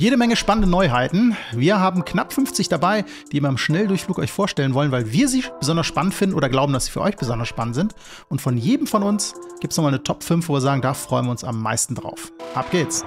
Jede Menge spannende Neuheiten. Wir haben knapp 50 dabei, die wir im Schnelldurchflug euch vorstellen wollen, weil wir sie besonders spannend finden oder glauben, dass sie für euch besonders spannend sind. Und von jedem von uns gibt es nochmal eine Top 5, wo wir sagen, da freuen wir uns am meisten drauf. Ab geht's!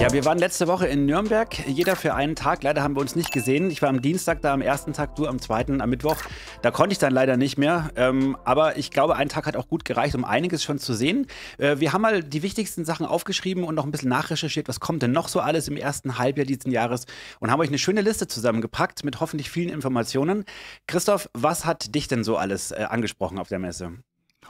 Ja, wir waren letzte Woche in Nürnberg, jeder für einen Tag. Leider haben wir uns nicht gesehen. Ich war am Dienstag da, am ersten Tag, du am zweiten, am Mittwoch. Da konnte ich dann leider nicht mehr. Ähm, aber ich glaube, ein Tag hat auch gut gereicht, um einiges schon zu sehen. Äh, wir haben mal die wichtigsten Sachen aufgeschrieben und noch ein bisschen nachrecherchiert, was kommt denn noch so alles im ersten Halbjahr dieses Jahres und haben euch eine schöne Liste zusammengepackt mit hoffentlich vielen Informationen. Christoph, was hat dich denn so alles äh, angesprochen auf der Messe?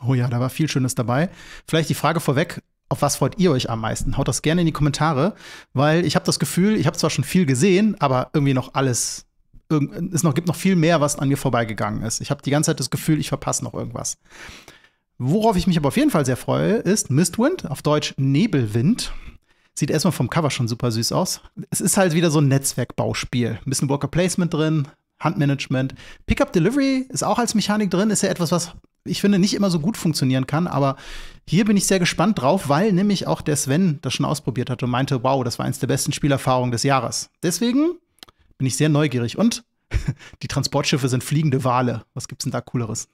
Oh ja, da war viel Schönes dabei. Vielleicht die Frage vorweg, auf was freut ihr euch am meisten? Haut das gerne in die Kommentare, weil ich habe das Gefühl, ich habe zwar schon viel gesehen, aber irgendwie noch alles. Es noch, gibt noch viel mehr, was an mir vorbeigegangen ist. Ich habe die ganze Zeit das Gefühl, ich verpasse noch irgendwas. Worauf ich mich aber auf jeden Fall sehr freue, ist Mistwind, auf Deutsch Nebelwind. Sieht erstmal vom Cover schon super süß aus. Es ist halt wieder so ein Netzwerkbauspiel. Ein bisschen Worker Placement drin, Handmanagement. Pickup Delivery ist auch als Mechanik drin, ist ja etwas, was ich finde, nicht immer so gut funktionieren kann. Aber hier bin ich sehr gespannt drauf, weil nämlich auch der Sven das schon ausprobiert hat und meinte, wow, das war eins der besten Spielerfahrungen des Jahres. Deswegen bin ich sehr neugierig. Und die Transportschiffe sind fliegende Wale. Was gibt's denn da Cooleres?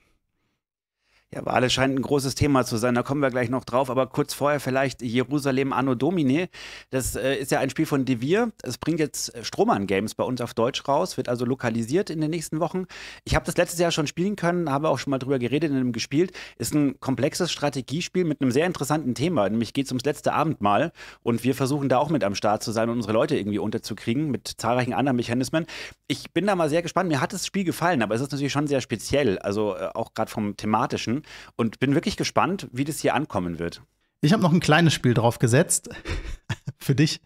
Ja, Wale scheint ein großes Thema zu sein, da kommen wir gleich noch drauf. Aber kurz vorher vielleicht Jerusalem Anno Domine. Das äh, ist ja ein Spiel von Devir. Es bringt jetzt Strohmann Games bei uns auf Deutsch raus, wird also lokalisiert in den nächsten Wochen. Ich habe das letztes Jahr schon spielen können, habe auch schon mal drüber geredet und gespielt. Ist ein komplexes Strategiespiel mit einem sehr interessanten Thema. Nämlich geht es ums letzte Abendmahl. Und wir versuchen da auch mit am Start zu sein und unsere Leute irgendwie unterzukriegen mit zahlreichen anderen Mechanismen. Ich bin da mal sehr gespannt. Mir hat das Spiel gefallen, aber es ist natürlich schon sehr speziell. Also äh, auch gerade vom thematischen. Menschen und bin wirklich gespannt, wie das hier ankommen wird. Ich habe noch ein kleines Spiel drauf gesetzt. für dich.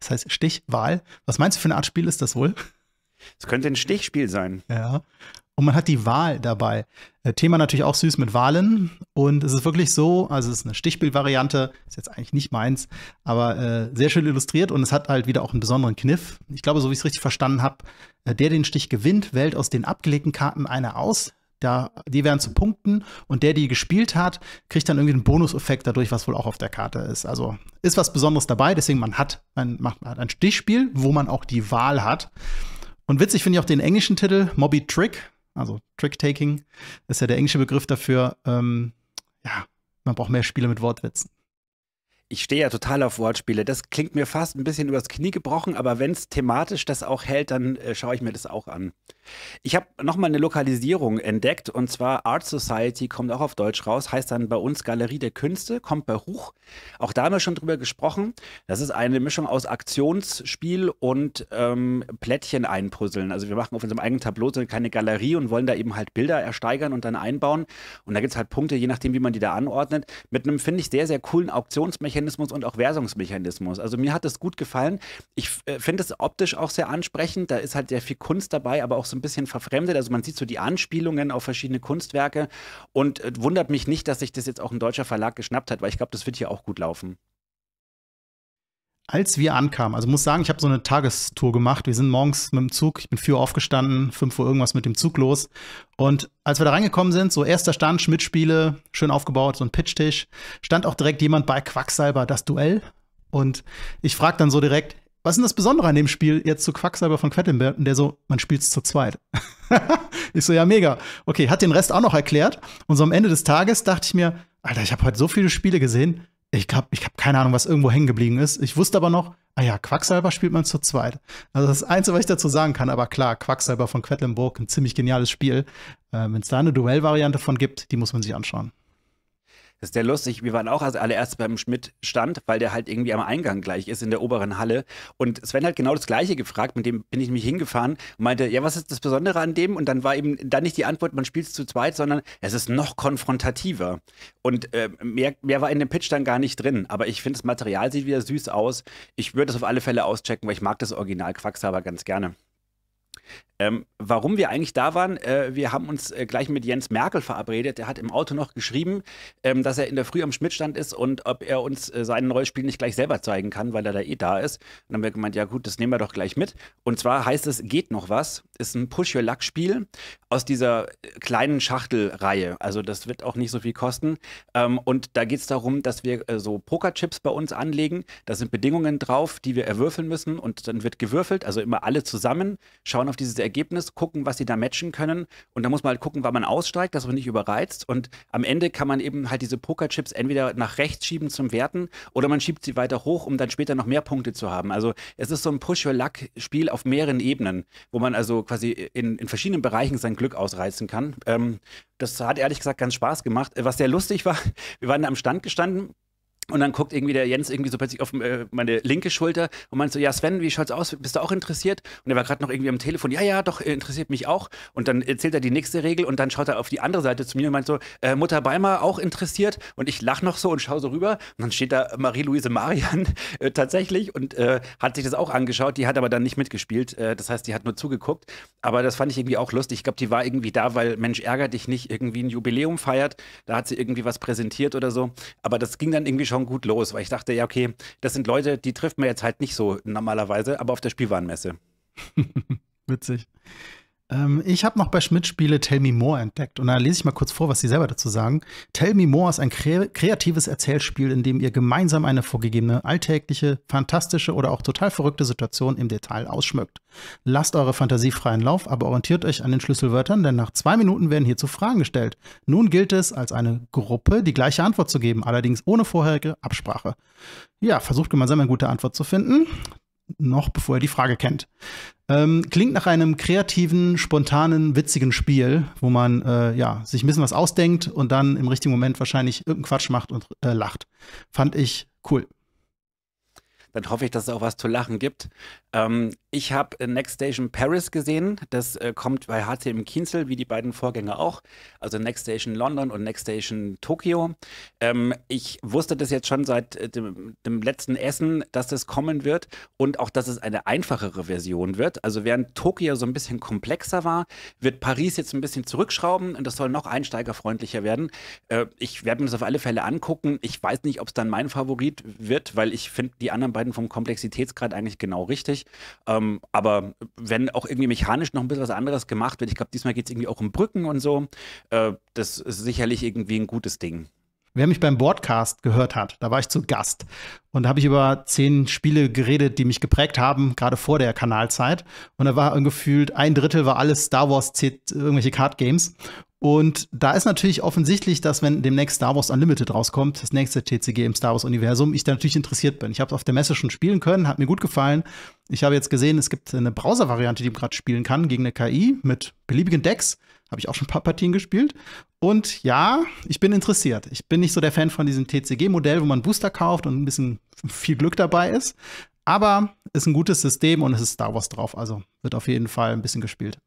Das heißt Stichwahl. Was meinst du für eine Art Spiel ist das wohl? Es könnte ein Stichspiel sein. Ja. Und man hat die Wahl dabei. Äh, Thema natürlich auch süß mit Wahlen. Und es ist wirklich so, also es ist eine Stichspielvariante, ist jetzt eigentlich nicht meins, aber äh, sehr schön illustriert und es hat halt wieder auch einen besonderen Kniff. Ich glaube, so wie ich es richtig verstanden habe, äh, der den Stich gewinnt, wählt aus den abgelegten Karten eine aus, da, die werden zu Punkten und der, die gespielt hat, kriegt dann irgendwie einen Bonuseffekt dadurch, was wohl auch auf der Karte ist. Also ist was Besonderes dabei, deswegen man hat, man macht man hat ein Stichspiel, wo man auch die Wahl hat. Und witzig finde ich auch den englischen Titel, Mobby Trick, also Trick-Taking, ist ja der englische Begriff dafür. Ähm, ja, man braucht mehr Spiele mit Wortwitzen ich stehe ja total auf Wortspiele. Das klingt mir fast ein bisschen übers Knie gebrochen, aber wenn es thematisch das auch hält, dann äh, schaue ich mir das auch an. Ich habe nochmal eine Lokalisierung entdeckt und zwar Art Society kommt auch auf Deutsch raus, heißt dann bei uns Galerie der Künste, kommt bei Huch. Auch da haben wir schon drüber gesprochen. Das ist eine Mischung aus Aktionsspiel und ähm, Plättchen einpuzzeln. Also wir machen auf unserem eigenen Tableau so keine Galerie und wollen da eben halt Bilder ersteigern und dann einbauen. Und da gibt es halt Punkte, je nachdem, wie man die da anordnet, mit einem, finde ich, sehr, sehr coolen Auktionsmechanismus Widerstandsmechanismus und auch Versungsmechanismus. Also mir hat das gut gefallen. Ich äh, finde es optisch auch sehr ansprechend. Da ist halt sehr viel Kunst dabei, aber auch so ein bisschen verfremdet. Also man sieht so die Anspielungen auf verschiedene Kunstwerke und äh, wundert mich nicht, dass sich das jetzt auch ein deutscher Verlag geschnappt hat, weil ich glaube, das wird hier auch gut laufen als wir ankamen, also muss sagen, ich habe so eine Tagestour gemacht. Wir sind morgens mit dem Zug, ich bin 4 Uhr aufgestanden, 5 Uhr irgendwas mit dem Zug los. Und als wir da reingekommen sind, so erster Stand, Schmidtspiele, schön aufgebaut, so ein Pitchtisch, stand auch direkt jemand bei Quacksalber, das Duell. Und ich frage dann so direkt, was ist denn das Besondere an dem Spiel jetzt zu Quacksalber von Quettenberg? Und der so, man spielt es zu zweit. ich so, ja, mega. Okay, hat den Rest auch noch erklärt. Und so am Ende des Tages dachte ich mir, Alter, ich habe heute so viele Spiele gesehen, ich glaube, ich habe keine Ahnung, was irgendwo hängen geblieben ist. Ich wusste aber noch, ah ja, Quacksalber spielt man zu zweit. Also das Einzige, was ich dazu sagen kann, aber klar, Quacksalber von Quedlinburg, ein ziemlich geniales Spiel. Äh, Wenn es da eine Duellvariante von gibt, die muss man sich anschauen. Das ist ja lustig. Wir waren auch als allererstes beim Schmidt-Stand, weil der halt irgendwie am Eingang gleich ist in der oberen Halle. Und Sven hat genau das Gleiche gefragt. Mit dem bin ich mich hingefahren und meinte, ja, was ist das Besondere an dem? Und dann war eben dann nicht die Antwort, man spielt es zu zweit, sondern es ist noch konfrontativer. Und äh, mehr, mehr war in dem Pitch dann gar nicht drin. Aber ich finde, das Material sieht wieder süß aus. Ich würde es auf alle Fälle auschecken, weil ich mag das Original Quacksalber ganz gerne. Ähm, warum wir eigentlich da waren, äh, wir haben uns äh, gleich mit Jens Merkel verabredet. Der hat im Auto noch geschrieben, ähm, dass er in der Früh am Schmidtstand ist und ob er uns äh, sein neues Spiel nicht gleich selber zeigen kann, weil er da eh da ist. Und dann haben wir gemeint, ja gut, das nehmen wir doch gleich mit. Und zwar heißt es Geht noch was. Ist ein Push-Your-Luck-Spiel aus dieser äh, kleinen Schachtelreihe. Also das wird auch nicht so viel kosten. Ähm, und da geht es darum, dass wir äh, so Pokerchips bei uns anlegen. Da sind Bedingungen drauf, die wir erwürfeln müssen. Und dann wird gewürfelt, also immer alle zusammen, schauen auf dieses Ergebnis Ergebnis, gucken, was sie da matchen können. Und da muss man halt gucken, wann man aussteigt, dass man nicht überreizt. Und am Ende kann man eben halt diese Pokerchips entweder nach rechts schieben zum Werten oder man schiebt sie weiter hoch, um dann später noch mehr Punkte zu haben. Also es ist so ein Push-Your-Luck-Spiel auf mehreren Ebenen, wo man also quasi in, in verschiedenen Bereichen sein Glück ausreizen kann. Ähm, das hat ehrlich gesagt ganz Spaß gemacht. Äh, was sehr lustig war, wir waren da am Stand gestanden und dann guckt irgendwie der Jens irgendwie so plötzlich auf äh, meine linke Schulter und meint so, ja Sven, wie schaut's aus? Bist du auch interessiert? Und er war gerade noch irgendwie am Telefon, ja, ja, doch, interessiert mich auch. Und dann erzählt er die nächste Regel und dann schaut er auf die andere Seite zu mir und meint so, äh, Mutter Beimer auch interessiert. Und ich lach noch so und schaue so rüber. Und dann steht da Marie-Louise Marian äh, tatsächlich und äh, hat sich das auch angeschaut. Die hat aber dann nicht mitgespielt. Äh, das heißt, die hat nur zugeguckt. Aber das fand ich irgendwie auch lustig. Ich glaube, die war irgendwie da, weil Mensch ärger dich nicht irgendwie ein Jubiläum feiert. Da hat sie irgendwie was präsentiert oder so. Aber das ging dann irgendwie schon kam gut los, weil ich dachte, ja, okay, das sind Leute, die trifft man jetzt halt nicht so normalerweise, aber auf der Spielwarenmesse. Witzig. Ähm, ich habe noch bei Schmidt Spiele Tell Me More entdeckt und da lese ich mal kurz vor, was sie selber dazu sagen. Tell Me More ist ein kre kreatives Erzählspiel, in dem ihr gemeinsam eine vorgegebene, alltägliche, fantastische oder auch total verrückte Situation im Detail ausschmückt. Lasst eure Fantasie freien Lauf, aber orientiert euch an den Schlüsselwörtern, denn nach zwei Minuten werden hierzu Fragen gestellt. Nun gilt es, als eine Gruppe die gleiche Antwort zu geben, allerdings ohne vorherige Absprache. Ja, versucht gemeinsam eine gute Antwort zu finden noch bevor er die Frage kennt. Ähm, klingt nach einem kreativen, spontanen, witzigen Spiel, wo man äh, ja, sich ein bisschen was ausdenkt und dann im richtigen Moment wahrscheinlich irgendeinen Quatsch macht und äh, lacht. Fand ich cool dann hoffe ich, dass es auch was zu lachen gibt. Ähm, ich habe äh, Next Station Paris gesehen. Das äh, kommt bei HCM Kienzel, wie die beiden Vorgänger auch. Also Next Station London und Next Station Tokio. Ähm, ich wusste das jetzt schon seit äh, dem, dem, letzten Essen, dass das kommen wird und auch, dass es eine einfachere Version wird. Also während Tokio so ein bisschen komplexer war, wird Paris jetzt ein bisschen zurückschrauben und das soll noch einsteigerfreundlicher werden. Äh, ich werde mir das auf alle Fälle angucken. Ich weiß nicht, ob es dann mein Favorit wird, weil ich finde die anderen beiden beiden vom Komplexitätsgrad eigentlich genau richtig. Ähm, aber wenn auch irgendwie mechanisch noch ein bisschen was anderes gemacht wird, ich glaube, diesmal geht es irgendwie auch um Brücken und so, äh, das ist sicherlich irgendwie ein gutes Ding. Wer mich beim Broadcast gehört hat, da war ich zu Gast und da habe ich über zehn Spiele geredet, die mich geprägt haben, gerade vor der Kanalzeit. Und da war gefühlt ein Drittel war alles Star Wars, irgendwelche Card Games. Und da ist natürlich offensichtlich, dass wenn demnächst Star Wars Unlimited rauskommt, das nächste TCG im Star Wars Universum, ich da natürlich interessiert bin. Ich habe es auf der Messe schon spielen können, hat mir gut gefallen. Ich habe jetzt gesehen, es gibt eine Browser-Variante, die man gerade spielen kann gegen eine KI mit beliebigen Decks. Habe ich auch schon ein paar Partien gespielt. Und ja, ich bin interessiert. Ich bin nicht so der Fan von diesem TCG-Modell, wo man Booster kauft und ein bisschen viel Glück dabei ist. Aber ist ein gutes System und es ist Star Wars drauf. Also wird auf jeden Fall ein bisschen gespielt.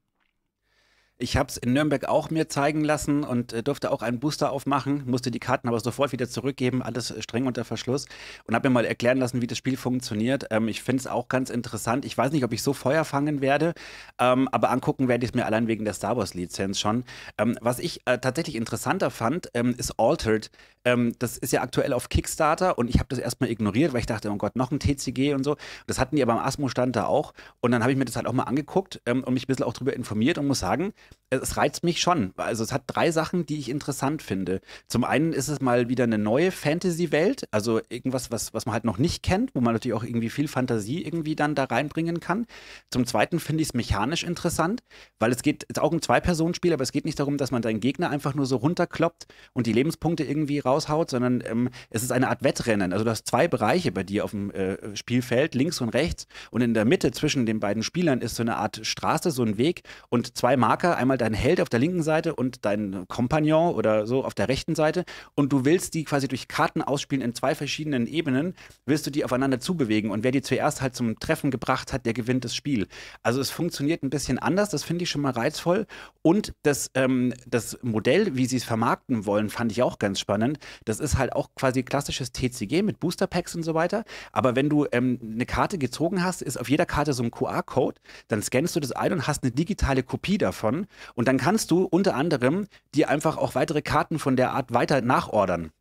Ich habe es in Nürnberg auch mir zeigen lassen und äh, durfte auch einen Booster aufmachen, musste die Karten aber sofort wieder zurückgeben, alles äh, streng unter Verschluss und habe mir mal erklären lassen, wie das Spiel funktioniert. Ähm, ich finde es auch ganz interessant. Ich weiß nicht, ob ich so Feuer fangen werde, ähm, aber angucken werde ich es mir allein wegen der Star Wars-Lizenz schon. Ähm, was ich äh, tatsächlich interessanter fand, ähm, ist Altered. Ähm, das ist ja aktuell auf Kickstarter und ich habe das erstmal ignoriert, weil ich dachte, oh Gott, noch ein TCG und so. Das hatten die aber am Asmo-Stand da auch und dann habe ich mir das halt auch mal angeguckt ähm, und mich ein bisschen auch darüber informiert und muss sagen, es reizt mich schon. Also es hat drei Sachen, die ich interessant finde. Zum einen ist es mal wieder eine neue Fantasy-Welt, also irgendwas, was, was man halt noch nicht kennt, wo man natürlich auch irgendwie viel Fantasie irgendwie dann da reinbringen kann. Zum zweiten finde ich es mechanisch interessant, weil es geht, es ist auch ein Zwei-Personen-Spiel, aber es geht nicht darum, dass man deinen Gegner einfach nur so runterkloppt und die Lebenspunkte irgendwie raushaut, sondern ähm, es ist eine Art Wettrennen. Also du hast zwei Bereiche bei dir auf dem äh, Spielfeld, links und rechts, und in der Mitte zwischen den beiden Spielern ist so eine Art Straße, so ein Weg und zwei Marker, einmal dein Held auf der linken Seite und dein Kompagnon oder so auf der rechten Seite. Und du willst die quasi durch Karten ausspielen in zwei verschiedenen Ebenen, willst du die aufeinander zubewegen. Und wer die zuerst halt zum Treffen gebracht hat, der gewinnt das Spiel. Also es funktioniert ein bisschen anders, das finde ich schon mal reizvoll. Und das, ähm, das Modell, wie sie es vermarkten wollen, fand ich auch ganz spannend. Das ist halt auch quasi klassisches TCG mit Booster Packs und so weiter. Aber wenn du ähm, eine Karte gezogen hast, ist auf jeder Karte so ein QR-Code, dann scannst du das ein und hast eine digitale Kopie davon und dann kannst du unter anderem dir einfach auch weitere Karten von der Art weiter nachordern.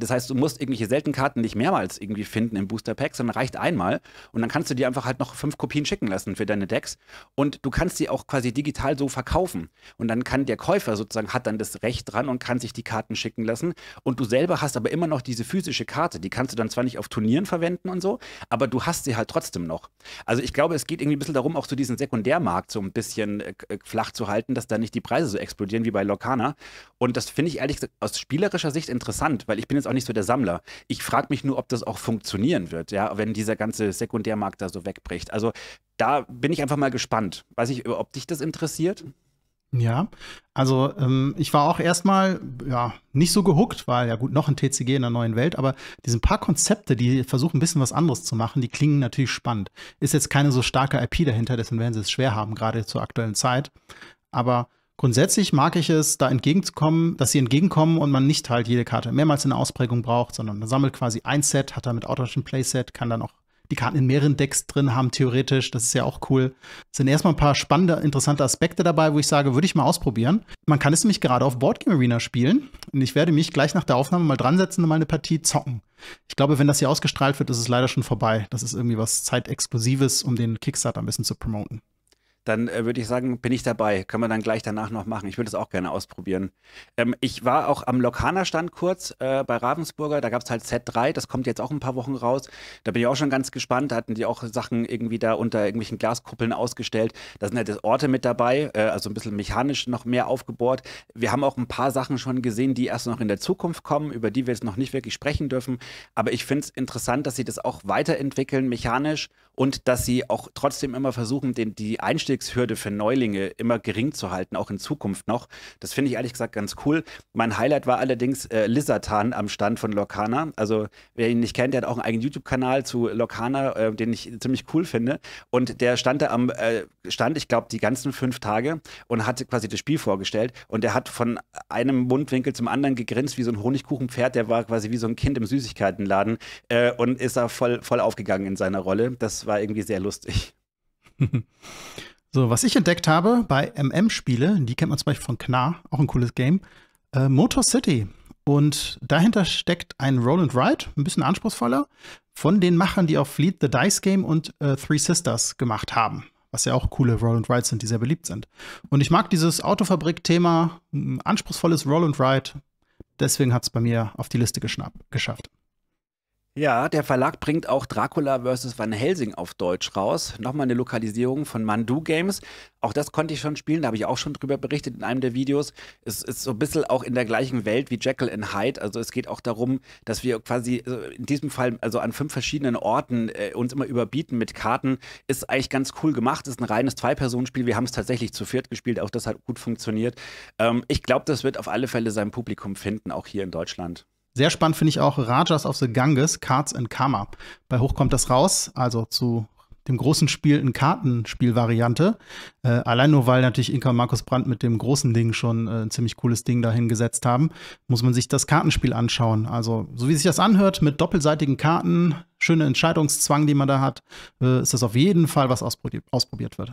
Das heißt, du musst irgendwelche seltenen Karten nicht mehrmals irgendwie finden im Booster Pack, sondern reicht einmal. Und dann kannst du dir einfach halt noch fünf Kopien schicken lassen für deine Decks. Und du kannst sie auch quasi digital so verkaufen. Und dann kann der Käufer sozusagen, hat dann das Recht dran und kann sich die Karten schicken lassen. Und du selber hast aber immer noch diese physische Karte. Die kannst du dann zwar nicht auf Turnieren verwenden und so, aber du hast sie halt trotzdem noch. Also ich glaube, es geht irgendwie ein bisschen darum, auch so diesen Sekundärmarkt so ein bisschen äh, äh flach zu halten, dass da nicht die Preise so explodieren wie bei Locana. Und das finde ich ehrlich gesagt aus spielerischer Sicht interessant, weil ich bin jetzt auch auch nicht so der Sammler. Ich frage mich nur, ob das auch funktionieren wird, ja, wenn dieser ganze Sekundärmarkt da so wegbricht. Also da bin ich einfach mal gespannt. Weiß ich, ob dich das interessiert? Ja, also ähm, ich war auch erstmal ja nicht so gehuckt, weil ja gut noch ein TCG in der neuen Welt, aber diese paar Konzepte, die versuchen ein bisschen was anderes zu machen, die klingen natürlich spannend. Ist jetzt keine so starke IP dahinter, deswegen werden sie es schwer haben gerade zur aktuellen Zeit. Aber Grundsätzlich mag ich es, da entgegenzukommen, dass sie entgegenkommen und man nicht halt jede Karte mehrmals in der Ausprägung braucht, sondern man sammelt quasi ein Set, hat damit automatisch ein Playset, kann dann auch die Karten in mehreren Decks drin haben, theoretisch. Das ist ja auch cool. Es sind erstmal ein paar spannende, interessante Aspekte dabei, wo ich sage, würde ich mal ausprobieren. Man kann es nämlich gerade auf Boardgame Arena spielen. Und ich werde mich gleich nach der Aufnahme mal dran setzen und mal eine Partie zocken. Ich glaube, wenn das hier ausgestrahlt wird, ist es leider schon vorbei. Das ist irgendwie was Zeitexklusives, um den Kickstarter ein bisschen zu promoten dann äh, würde ich sagen, bin ich dabei. Können wir dann gleich danach noch machen. Ich würde es auch gerne ausprobieren. Ähm, ich war auch am Lokana-Stand kurz äh, bei Ravensburger. Da gab es halt Z3. Das kommt jetzt auch ein paar Wochen raus. Da bin ich auch schon ganz gespannt. Da hatten die auch Sachen irgendwie da unter irgendwelchen Glaskuppeln ausgestellt. Da sind halt jetzt Orte mit dabei, äh, also ein bisschen mechanisch noch mehr aufgebohrt. Wir haben auch ein paar Sachen schon gesehen, die erst noch in der Zukunft kommen, über die wir jetzt noch nicht wirklich sprechen dürfen. Aber ich finde es interessant, dass sie das auch weiterentwickeln, mechanisch, und dass sie auch trotzdem immer versuchen, den, die Einstieg Einstiegshürde für Neulinge immer gering zu halten, auch in Zukunft noch. Das finde ich ehrlich gesagt ganz cool. Mein Highlight war allerdings äh, Lizartan am Stand von Lokana. Also wer ihn nicht kennt, der hat auch einen eigenen YouTube-Kanal zu Lokana, äh, den ich ziemlich cool finde. Und der stand da am äh, Stand, ich glaube, die ganzen fünf Tage und hatte quasi das Spiel vorgestellt. Und der hat von einem Mundwinkel zum anderen gegrinst wie so ein Honigkuchenpferd. Der war quasi wie so ein Kind im Süßigkeitenladen äh, und ist da voll, voll aufgegangen in seiner Rolle. Das war irgendwie sehr lustig. So, was ich entdeckt habe bei MM-Spiele, die kennt man zum Beispiel von Knar, auch ein cooles Game, äh, Motor City. Und dahinter steckt ein Roll and Ride, ein bisschen anspruchsvoller, von den Machern, die auch Fleet the Dice Game und äh, Three Sisters gemacht haben. Was ja auch coole Roll and Rides sind, die sehr beliebt sind. Und ich mag dieses Autofabrik-Thema, anspruchsvolles Roll and Ride. Deswegen hat es bei mir auf die Liste geschafft. Ja, der Verlag bringt auch Dracula vs. Van Helsing auf Deutsch raus. Nochmal eine Lokalisierung von Mandu Games. Auch das konnte ich schon spielen, da habe ich auch schon drüber berichtet in einem der Videos. Es ist so ein bisschen auch in der gleichen Welt wie Jekyll and Hyde. Also es geht auch darum, dass wir quasi äh, in diesem Fall also an fünf verschiedenen Orten äh, uns immer überbieten mit Karten. Ist eigentlich ganz cool gemacht, ist ein reines Zwei-Personen-Spiel. Wir haben es tatsächlich zu viert gespielt, auch das hat gut funktioniert. Ähm, ich glaube, das wird auf alle Fälle sein Publikum finden, auch hier in Deutschland. Sehr spannend finde ich auch Rajas of the Ganges, Cards and Karma. Bei Hoch kommt das raus, also zu dem großen Spiel in Kartenspielvariante. Äh, allein nur, weil natürlich Inka und Markus Brandt mit dem großen Ding schon äh, ein ziemlich cooles Ding dahin gesetzt haben, muss man sich das Kartenspiel anschauen. Also, so wie sich das anhört, mit doppelseitigen Karten, schöne Entscheidungszwang, die man da hat, äh, ist das auf jeden Fall, was ausprobiert, ausprobiert wird.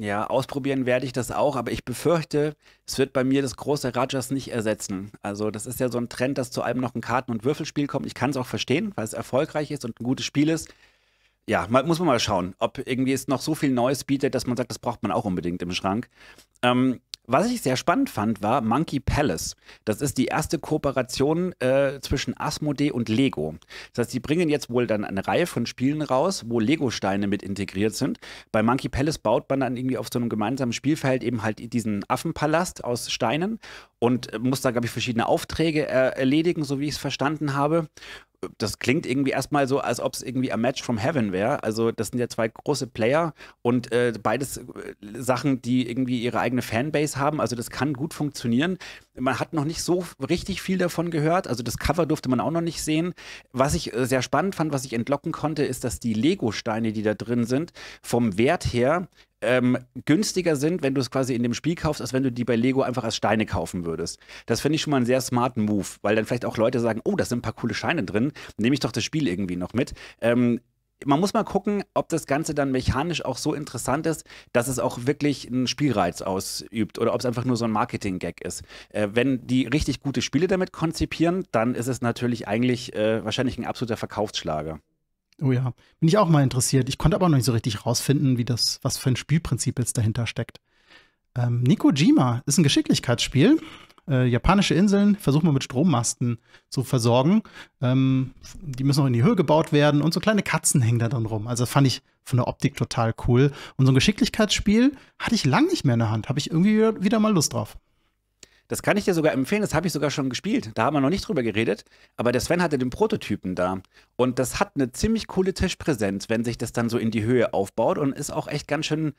Ja, ausprobieren werde ich das auch, aber ich befürchte, es wird bei mir das große Rajas nicht ersetzen. Also, das ist ja so ein Trend, dass zu allem noch ein Karten- und Würfelspiel kommt. Ich kann es auch verstehen, weil es erfolgreich ist und ein gutes Spiel ist. Ja, mal, muss man mal schauen, ob irgendwie es noch so viel Neues bietet, dass man sagt, das braucht man auch unbedingt im Schrank. Ähm, was ich sehr spannend fand, war Monkey Palace. Das ist die erste Kooperation äh, zwischen Asmodee und Lego. Das heißt, sie bringen jetzt wohl dann eine Reihe von Spielen raus, wo Lego-Steine mit integriert sind. Bei Monkey Palace baut man dann irgendwie auf so einem gemeinsamen Spielfeld eben halt diesen Affenpalast aus Steinen und äh, muss da, glaube ich, verschiedene Aufträge äh, erledigen, so wie ich es verstanden habe das klingt irgendwie erstmal so, als ob es irgendwie ein Match from Heaven wäre. Also, das sind ja zwei große Player und äh, beides äh, Sachen, die irgendwie ihre eigene Fanbase haben. Also, das kann gut funktionieren. Man hat noch nicht so richtig viel davon gehört. Also, das Cover durfte man auch noch nicht sehen. Was ich äh, sehr spannend fand, was ich entlocken konnte, ist, dass die Lego-Steine, die da drin sind, vom Wert her ähm, günstiger sind, wenn du es quasi in dem Spiel kaufst, als wenn du die bei Lego einfach als Steine kaufen würdest. Das finde ich schon mal einen sehr smarten Move, weil dann vielleicht auch Leute sagen, oh, da sind ein paar coole Scheine drin, nehme ich doch das Spiel irgendwie noch mit. Ähm, man muss mal gucken, ob das Ganze dann mechanisch auch so interessant ist, dass es auch wirklich einen Spielreiz ausübt oder ob es einfach nur so ein Marketing-Gag ist. Äh, wenn die richtig gute Spiele damit konzipieren, dann ist es natürlich eigentlich äh, wahrscheinlich ein absoluter Verkaufsschlager. Oh ja, bin ich auch mal interessiert. Ich konnte aber noch nicht so richtig rausfinden, wie das, was für ein Spielprinzip jetzt dahinter steckt. Ähm, Nikojima ist ein Geschicklichkeitsspiel. Äh, japanische Inseln versuchen wir mit Strommasten zu versorgen. Ähm, die müssen auch in die Höhe gebaut werden und so kleine Katzen hängen da drin rum. Also fand ich von der Optik total cool. Und so ein Geschicklichkeitsspiel hatte ich lang nicht mehr in der Hand. Habe ich irgendwie wieder mal Lust drauf. Das kann ich dir sogar empfehlen, das habe ich sogar schon gespielt. Da haben wir noch nicht drüber geredet, aber der Sven hatte den Prototypen da. Und das hat eine ziemlich coole Tischpräsenz, wenn sich das dann so in die Höhe aufbaut und ist auch echt ganz schön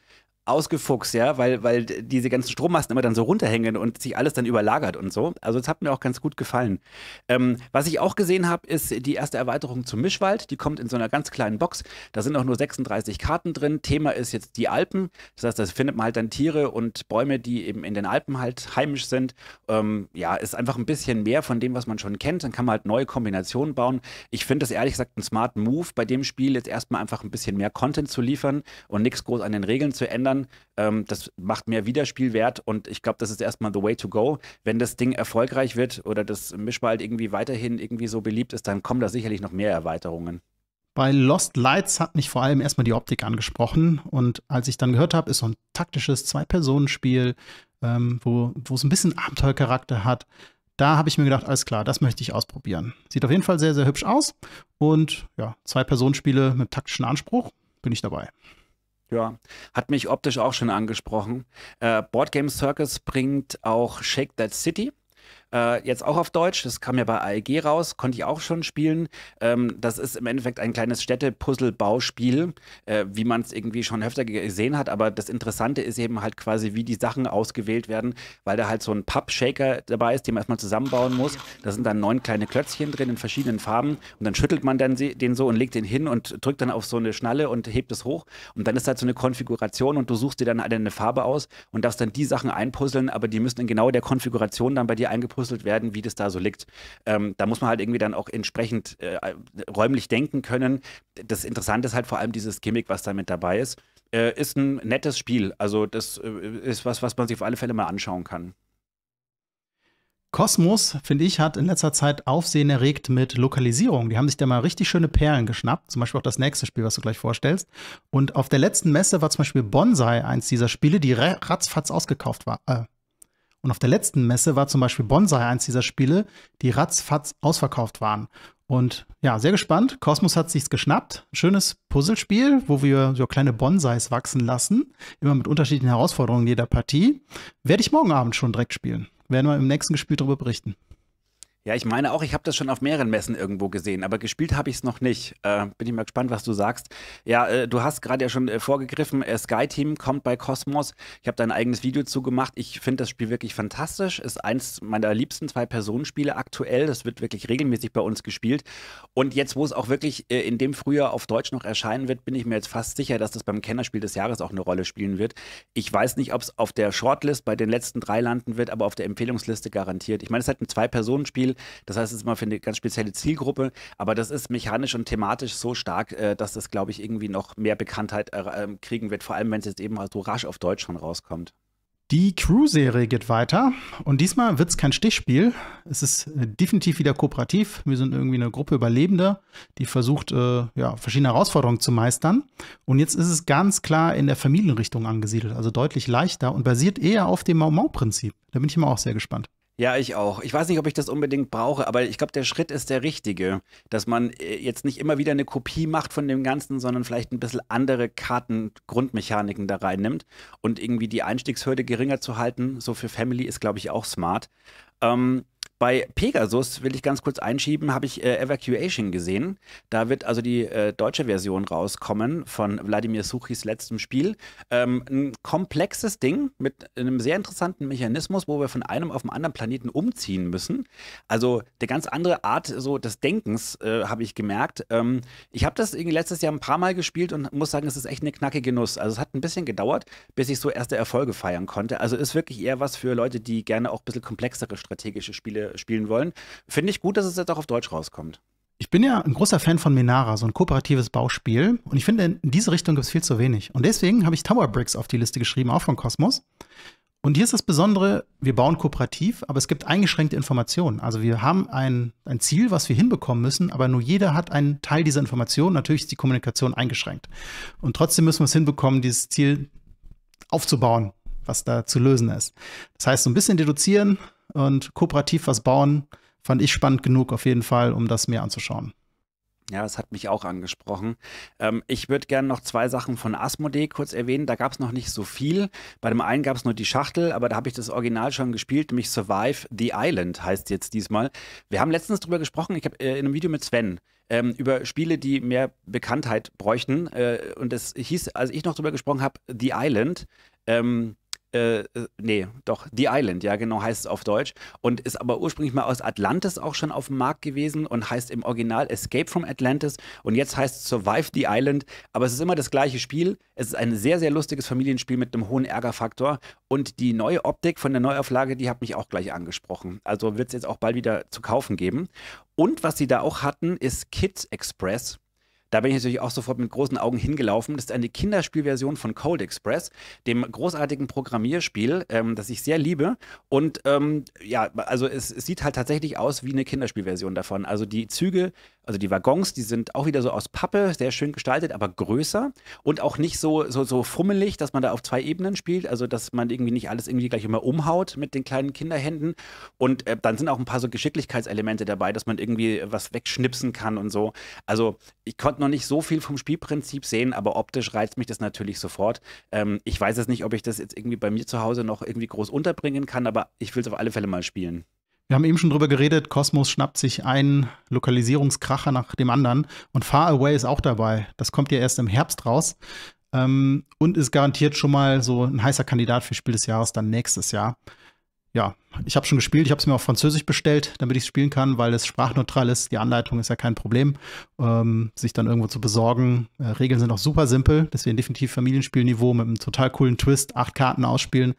ausgefuchst, ja, weil, weil diese ganzen Strommasten immer dann so runterhängen und sich alles dann überlagert und so. Also das hat mir auch ganz gut gefallen. Ähm, was ich auch gesehen habe, ist die erste Erweiterung zum Mischwald. Die kommt in so einer ganz kleinen Box. Da sind auch nur 36 Karten drin. Thema ist jetzt die Alpen. Das heißt, da findet man halt dann Tiere und Bäume, die eben in den Alpen halt heimisch sind. Ähm, ja, ist einfach ein bisschen mehr von dem, was man schon kennt. Dann kann man halt neue Kombinationen bauen. Ich finde das ehrlich gesagt ein smart Move bei dem Spiel, jetzt erstmal einfach ein bisschen mehr Content zu liefern und nichts groß an den Regeln zu ändern. Ähm, das macht mehr Wiederspielwert und ich glaube, das ist erstmal the way to go. Wenn das Ding erfolgreich wird oder das Mischwald irgendwie weiterhin irgendwie so beliebt ist, dann kommen da sicherlich noch mehr Erweiterungen. Bei Lost Lights hat mich vor allem erstmal die Optik angesprochen. Und als ich dann gehört habe, ist so ein taktisches Zwei-Personen-Spiel, ähm, wo es ein bisschen Abenteuercharakter hat, da habe ich mir gedacht, alles klar, das möchte ich ausprobieren. Sieht auf jeden Fall sehr, sehr hübsch aus. Und ja, Zwei-Personen-Spiele mit taktischem Anspruch, bin ich dabei. Ja, hat mich optisch auch schon angesprochen. Äh, Board Game Circus bringt auch Shake That City. Äh, jetzt auch auf Deutsch, das kam ja bei AEG raus, konnte ich auch schon spielen. Ähm, das ist im Endeffekt ein kleines Städte-Puzzle-Bauspiel, äh, wie man es irgendwie schon öfter gesehen hat. Aber das Interessante ist eben halt quasi, wie die Sachen ausgewählt werden, weil da halt so ein Pub-Shaker dabei ist, den man erstmal zusammenbauen muss. Da sind dann neun kleine Klötzchen drin in verschiedenen Farben und dann schüttelt man dann den so und legt den hin und drückt dann auf so eine Schnalle und hebt es hoch. Und dann ist halt so eine Konfiguration und du suchst dir dann eine Farbe aus und darfst dann die Sachen einpuzzeln, aber die müssen in genau der Konfiguration dann bei dir eingepuzzelt zusammengepuzzelt werden, wie das da so liegt. Ähm, da muss man halt irgendwie dann auch entsprechend äh, räumlich denken können. Das Interessante ist halt vor allem dieses Gimmick, was da mit dabei ist. Äh, ist ein nettes Spiel. Also, das äh, ist was, was man sich auf alle Fälle mal anschauen kann. Kosmos, finde ich, hat in letzter Zeit Aufsehen erregt mit Lokalisierung. Die haben sich da mal richtig schöne Perlen geschnappt, zum Beispiel auch das nächste Spiel, was du gleich vorstellst. Und auf der letzten Messe war zum Beispiel Bonsai eins dieser Spiele, die ratzfatz ausgekauft war, äh, und auf der letzten Messe war zum Beispiel Bonsai eins dieser Spiele, die ratzfatz ausverkauft waren. Und ja, sehr gespannt. Cosmos hat sich's geschnappt. Schönes Puzzlespiel, wo wir so kleine Bonsais wachsen lassen. Immer mit unterschiedlichen Herausforderungen jeder Partie. Werde ich morgen Abend schon direkt spielen. Werden wir im nächsten Spiel darüber berichten. Ja, ich meine auch, ich habe das schon auf mehreren Messen irgendwo gesehen, aber gespielt habe ich es noch nicht. Äh, bin ich mal gespannt, was du sagst. Ja, äh, du hast gerade ja schon äh, vorgegriffen, äh, Sky Team kommt bei Cosmos. Ich habe da ein eigenes Video zugemacht. Ich finde das Spiel wirklich fantastisch. Ist eins meiner liebsten Zwei-Personen-Spiele aktuell. Das wird wirklich regelmäßig bei uns gespielt. Und jetzt, wo es auch wirklich äh, in dem Frühjahr auf Deutsch noch erscheinen wird, bin ich mir jetzt fast sicher, dass das beim Kennerspiel des Jahres auch eine Rolle spielen wird. Ich weiß nicht, ob es auf der Shortlist bei den letzten drei landen wird, aber auf der Empfehlungsliste garantiert. Ich meine, es ist halt ein Zwei-Personen-Spiel. Spiel. Das heißt, es ist mal für eine ganz spezielle Zielgruppe, aber das ist mechanisch und thematisch so stark, äh, dass das, glaube ich, irgendwie noch mehr Bekanntheit äh, ähm, kriegen wird, vor allem wenn es jetzt eben halt so rasch auf Deutsch schon rauskommt. Die Crew-Serie geht weiter und diesmal wird es kein Stichspiel. Es ist äh, definitiv wieder kooperativ. Wir sind irgendwie eine Gruppe Überlebender, die versucht, äh, ja, verschiedene Herausforderungen zu meistern. Und jetzt ist es ganz klar in der Familienrichtung angesiedelt, also deutlich leichter und basiert eher auf dem Mau-Mau-Prinzip. Da bin ich immer auch sehr gespannt. Ja, ich auch. Ich weiß nicht, ob ich das unbedingt brauche, aber ich glaube, der Schritt ist der richtige, dass man äh, jetzt nicht immer wieder eine Kopie macht von dem Ganzen, sondern vielleicht ein bisschen andere Karten, Grundmechaniken da reinnimmt und irgendwie die Einstiegshürde geringer zu halten, so für Family ist, glaube ich, auch smart. Ähm, bei Pegasus will ich ganz kurz einschieben, habe ich äh, Evacuation gesehen. Da wird also die äh, deutsche Version rauskommen von Wladimir Suchis letztem Spiel. Ähm, ein komplexes Ding mit einem sehr interessanten Mechanismus, wo wir von einem auf den anderen Planeten umziehen müssen. Also eine ganz andere Art so des Denkens äh, habe ich gemerkt. Ähm, ich habe das irgendwie letztes Jahr ein paar Mal gespielt und muss sagen, es ist echt eine knackige Nuss. Also es hat ein bisschen gedauert, bis ich so erste Erfolge feiern konnte. Also ist wirklich eher was für Leute, die gerne auch ein bisschen komplexere strategische Spiele spielen wollen. Finde ich gut, dass es jetzt auch auf Deutsch rauskommt. Ich bin ja ein großer Fan von Menara, so ein kooperatives Bauspiel. Und ich finde, in diese Richtung gibt es viel zu wenig. Und deswegen habe ich Tower Bricks auf die Liste geschrieben, auch von Cosmos. Und hier ist das Besondere, wir bauen kooperativ, aber es gibt eingeschränkte Informationen. Also wir haben ein, ein Ziel, was wir hinbekommen müssen, aber nur jeder hat einen Teil dieser Informationen. Natürlich ist die Kommunikation eingeschränkt. Und trotzdem müssen wir es hinbekommen, dieses Ziel aufzubauen, was da zu lösen ist. Das heißt, so ein bisschen deduzieren, und kooperativ was bauen, fand ich spannend genug auf jeden Fall, um das mir anzuschauen. Ja, das hat mich auch angesprochen. Ähm, ich würde gerne noch zwei Sachen von Asmodee kurz erwähnen. Da gab es noch nicht so viel. Bei dem einen gab es nur die Schachtel, aber da habe ich das Original schon gespielt, nämlich Survive the Island heißt jetzt diesmal. Wir haben letztens darüber gesprochen, ich habe äh, in einem Video mit Sven ähm, über Spiele, die mehr Bekanntheit bräuchten. Äh, und es hieß, als ich noch darüber gesprochen habe, The Island. Ähm, äh, äh, nee, doch, The Island, ja genau, heißt es auf Deutsch. Und ist aber ursprünglich mal aus Atlantis auch schon auf dem Markt gewesen und heißt im Original Escape from Atlantis und jetzt heißt Survive the Island. Aber es ist immer das gleiche Spiel. Es ist ein sehr, sehr lustiges Familienspiel mit einem hohen Ärgerfaktor. Und die neue Optik von der Neuauflage, die hat mich auch gleich angesprochen. Also wird es jetzt auch bald wieder zu kaufen geben. Und was sie da auch hatten, ist Kids Express. Da bin ich natürlich auch sofort mit großen Augen hingelaufen. Das ist eine Kinderspielversion von Cold Express, dem großartigen Programmierspiel, ähm, das ich sehr liebe. Und ähm, ja, also es, es, sieht halt tatsächlich aus wie eine Kinderspielversion davon. Also die Züge also die Waggons, die sind auch wieder so aus Pappe, sehr schön gestaltet, aber größer und auch nicht so, so, so fummelig, dass man da auf zwei Ebenen spielt. Also dass man irgendwie nicht alles irgendwie gleich immer umhaut mit den kleinen Kinderhänden. Und äh, dann sind auch ein paar so Geschicklichkeitselemente dabei, dass man irgendwie was wegschnipsen kann und so. Also ich konnte noch nicht so viel vom Spielprinzip sehen, aber optisch reizt mich das natürlich sofort. Ähm, ich weiß jetzt nicht, ob ich das jetzt irgendwie bei mir zu Hause noch irgendwie groß unterbringen kann, aber ich will es auf alle Fälle mal spielen. Wir haben eben schon drüber geredet, Kosmos schnappt sich einen Lokalisierungskracher nach dem anderen und Far Away ist auch dabei. Das kommt ja erst im Herbst raus ähm, und ist garantiert schon mal so ein heißer Kandidat für Spiel des Jahres dann nächstes Jahr. Ja, ich habe schon gespielt, ich habe es mir auf Französisch bestellt, damit ich es spielen kann, weil es sprachneutral ist. Die Anleitung ist ja kein Problem, ähm, sich dann irgendwo zu besorgen. Äh, Regeln sind auch super simpel, deswegen definitiv Familienspielniveau mit einem total coolen Twist, acht Karten ausspielen,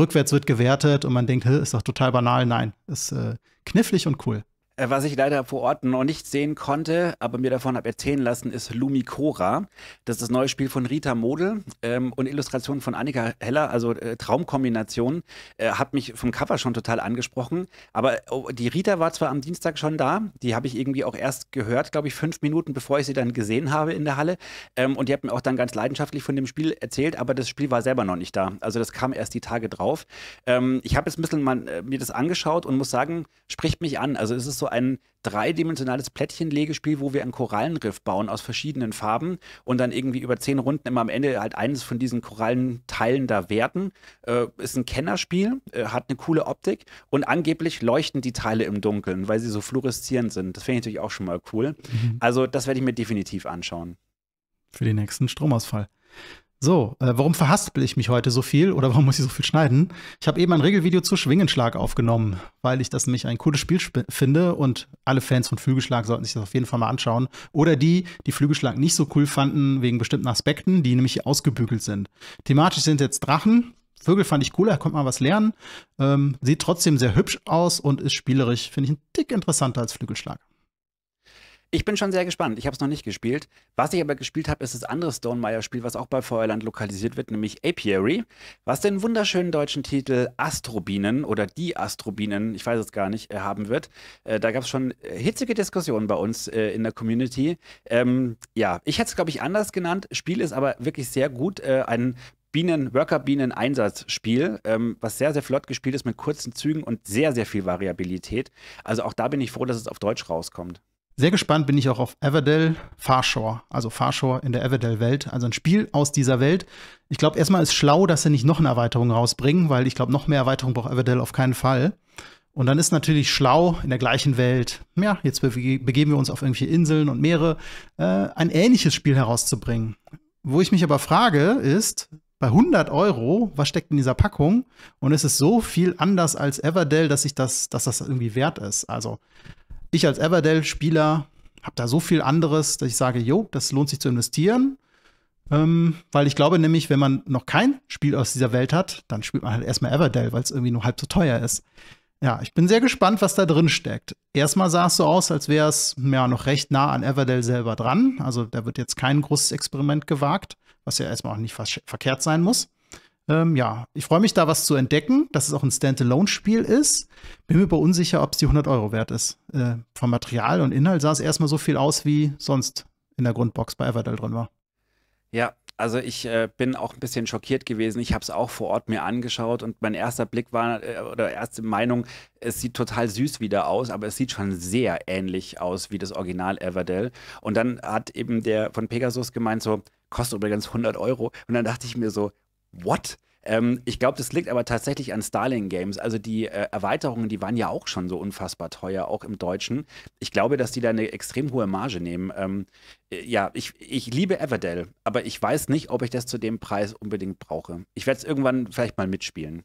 rückwärts wird gewertet und man denkt, ist doch total banal. Nein, ist äh, knifflig und cool. Äh, was ich leider vor Ort noch nicht sehen konnte, aber mir davon habe erzählen lassen, ist Lumicora. Das ist das neue Spiel von Rita Model ähm, und Illustrationen von Annika Heller, also äh, Traumkombination, äh, hat mich vom Cover schon total angesprochen. Aber oh, die Rita war zwar am Dienstag schon da, die habe ich irgendwie auch erst gehört, glaube ich, fünf Minuten, bevor ich sie dann gesehen habe in der Halle. Ähm, und die hat mir auch dann ganz leidenschaftlich von dem Spiel erzählt, aber das Spiel war selber noch nicht da. Also das kam erst die Tage drauf. Ähm, ich habe jetzt ein bisschen mal, äh, mir das angeschaut und muss sagen, spricht mich an. Also es ist so ein dreidimensionales Plättchenlegespiel, wo wir einen Korallenriff bauen aus verschiedenen Farben und dann irgendwie über zehn Runden immer am Ende halt eines von diesen Korallenteilen da werten. Äh, ist ein Kennerspiel, äh, hat eine coole Optik und angeblich leuchten die Teile im Dunkeln, weil sie so fluoreszierend sind. Das finde ich natürlich auch schon mal cool. Mhm. Also das werde ich mir definitiv anschauen. Für den nächsten Stromausfall. So, äh, warum verhaspel ich mich heute so viel oder warum muss ich so viel schneiden? Ich habe eben ein Regelvideo zu Schwingenschlag aufgenommen, weil ich das nämlich ein cooles Spiel sp finde und alle Fans von Flügelschlag sollten sich das auf jeden Fall mal anschauen. Oder die, die Flügelschlag nicht so cool fanden wegen bestimmten Aspekten, die nämlich hier ausgebügelt sind. Thematisch sind jetzt Drachen. Vögel fand ich cooler, konnte man was lernen. Ähm, sieht trotzdem sehr hübsch aus und ist spielerisch, finde ich, ein Tick interessanter als Flügelschlag. Ich bin schon sehr gespannt. Ich habe es noch nicht gespielt. Was ich aber gespielt habe, ist das andere Stonemeyer-Spiel, was auch bei Feuerland lokalisiert wird, nämlich Apiary, was den wunderschönen deutschen Titel Astrobinen oder die Astrobinen, ich weiß es gar nicht, äh, haben wird. Äh, da gab es schon äh, hitzige Diskussionen bei uns in der Community. Ähm, ja, ich hätte es, glaube ich, anders genannt. Spiel ist aber wirklich sehr gut. ein Bienen, Worker-Bienen-Einsatzspiel, ähm, was sehr, sehr flott gespielt ist mit kurzen Zügen und sehr, sehr viel Variabilität. Also auch da bin ich froh, dass es auf Deutsch rauskommt. Sehr gespannt bin ich auch auf Everdell Farshore, also Farshore in der Everdell-Welt, also ein Spiel aus dieser Welt. Ich glaube, erstmal ist schlau, dass sie nicht noch eine Erweiterung rausbringen, weil ich glaube, noch mehr Erweiterung braucht Everdell auf keinen Fall. Und dann ist natürlich schlau in der gleichen Welt, ja, jetzt begeben wir uns auf irgendwelche Inseln und Meere, äh, ein ähnliches Spiel herauszubringen. Wo ich mich aber frage, ist, bei 100 Euro, was steckt in dieser Packung? Und ist es so viel anders als Everdell, dass ich das, dass das irgendwie wert ist. Also, ich als Everdell-Spieler habe da so viel anderes, dass ich sage, jo, das lohnt sich zu investieren. Ähm, weil ich glaube nämlich, wenn man noch kein Spiel aus dieser Welt hat, dann spielt man halt erstmal Everdell, weil es irgendwie nur halb so teuer ist. Ja, ich bin sehr gespannt, was da drin steckt. Erstmal sah es so aus, als wäre es ja noch recht nah an Everdell selber dran. Also da wird jetzt kein großes Experiment gewagt, was ja erstmal auch nicht verkehrt sein muss. Ähm, ja, ich freue mich da was zu entdecken, dass es auch ein Standalone-Spiel ist. Bin mir aber unsicher, ob es die 100 Euro wert ist. Äh, vom Material und Inhalt sah es erstmal so viel aus, wie sonst in der Grundbox bei Everdell drin war. Ja, also ich äh, bin auch ein bisschen schockiert gewesen. Ich habe es auch vor Ort mir angeschaut und mein erster Blick war äh, oder erste Meinung, es sieht total süß wieder aus, aber es sieht schon sehr ähnlich aus wie das Original Everdell. Und dann hat eben der von Pegasus gemeint so, kostet übrigens 100 Euro. Und dann dachte ich mir so, what? Ähm, ich glaube, das liegt aber tatsächlich an Starling Games. Also die äh, Erweiterungen, die waren ja auch schon so unfassbar teuer, auch im Deutschen. Ich glaube, dass die da eine extrem hohe Marge nehmen. Ähm, äh, ja, ich, ich liebe Everdell, aber ich weiß nicht, ob ich das zu dem Preis unbedingt brauche. Ich werde es irgendwann vielleicht mal mitspielen.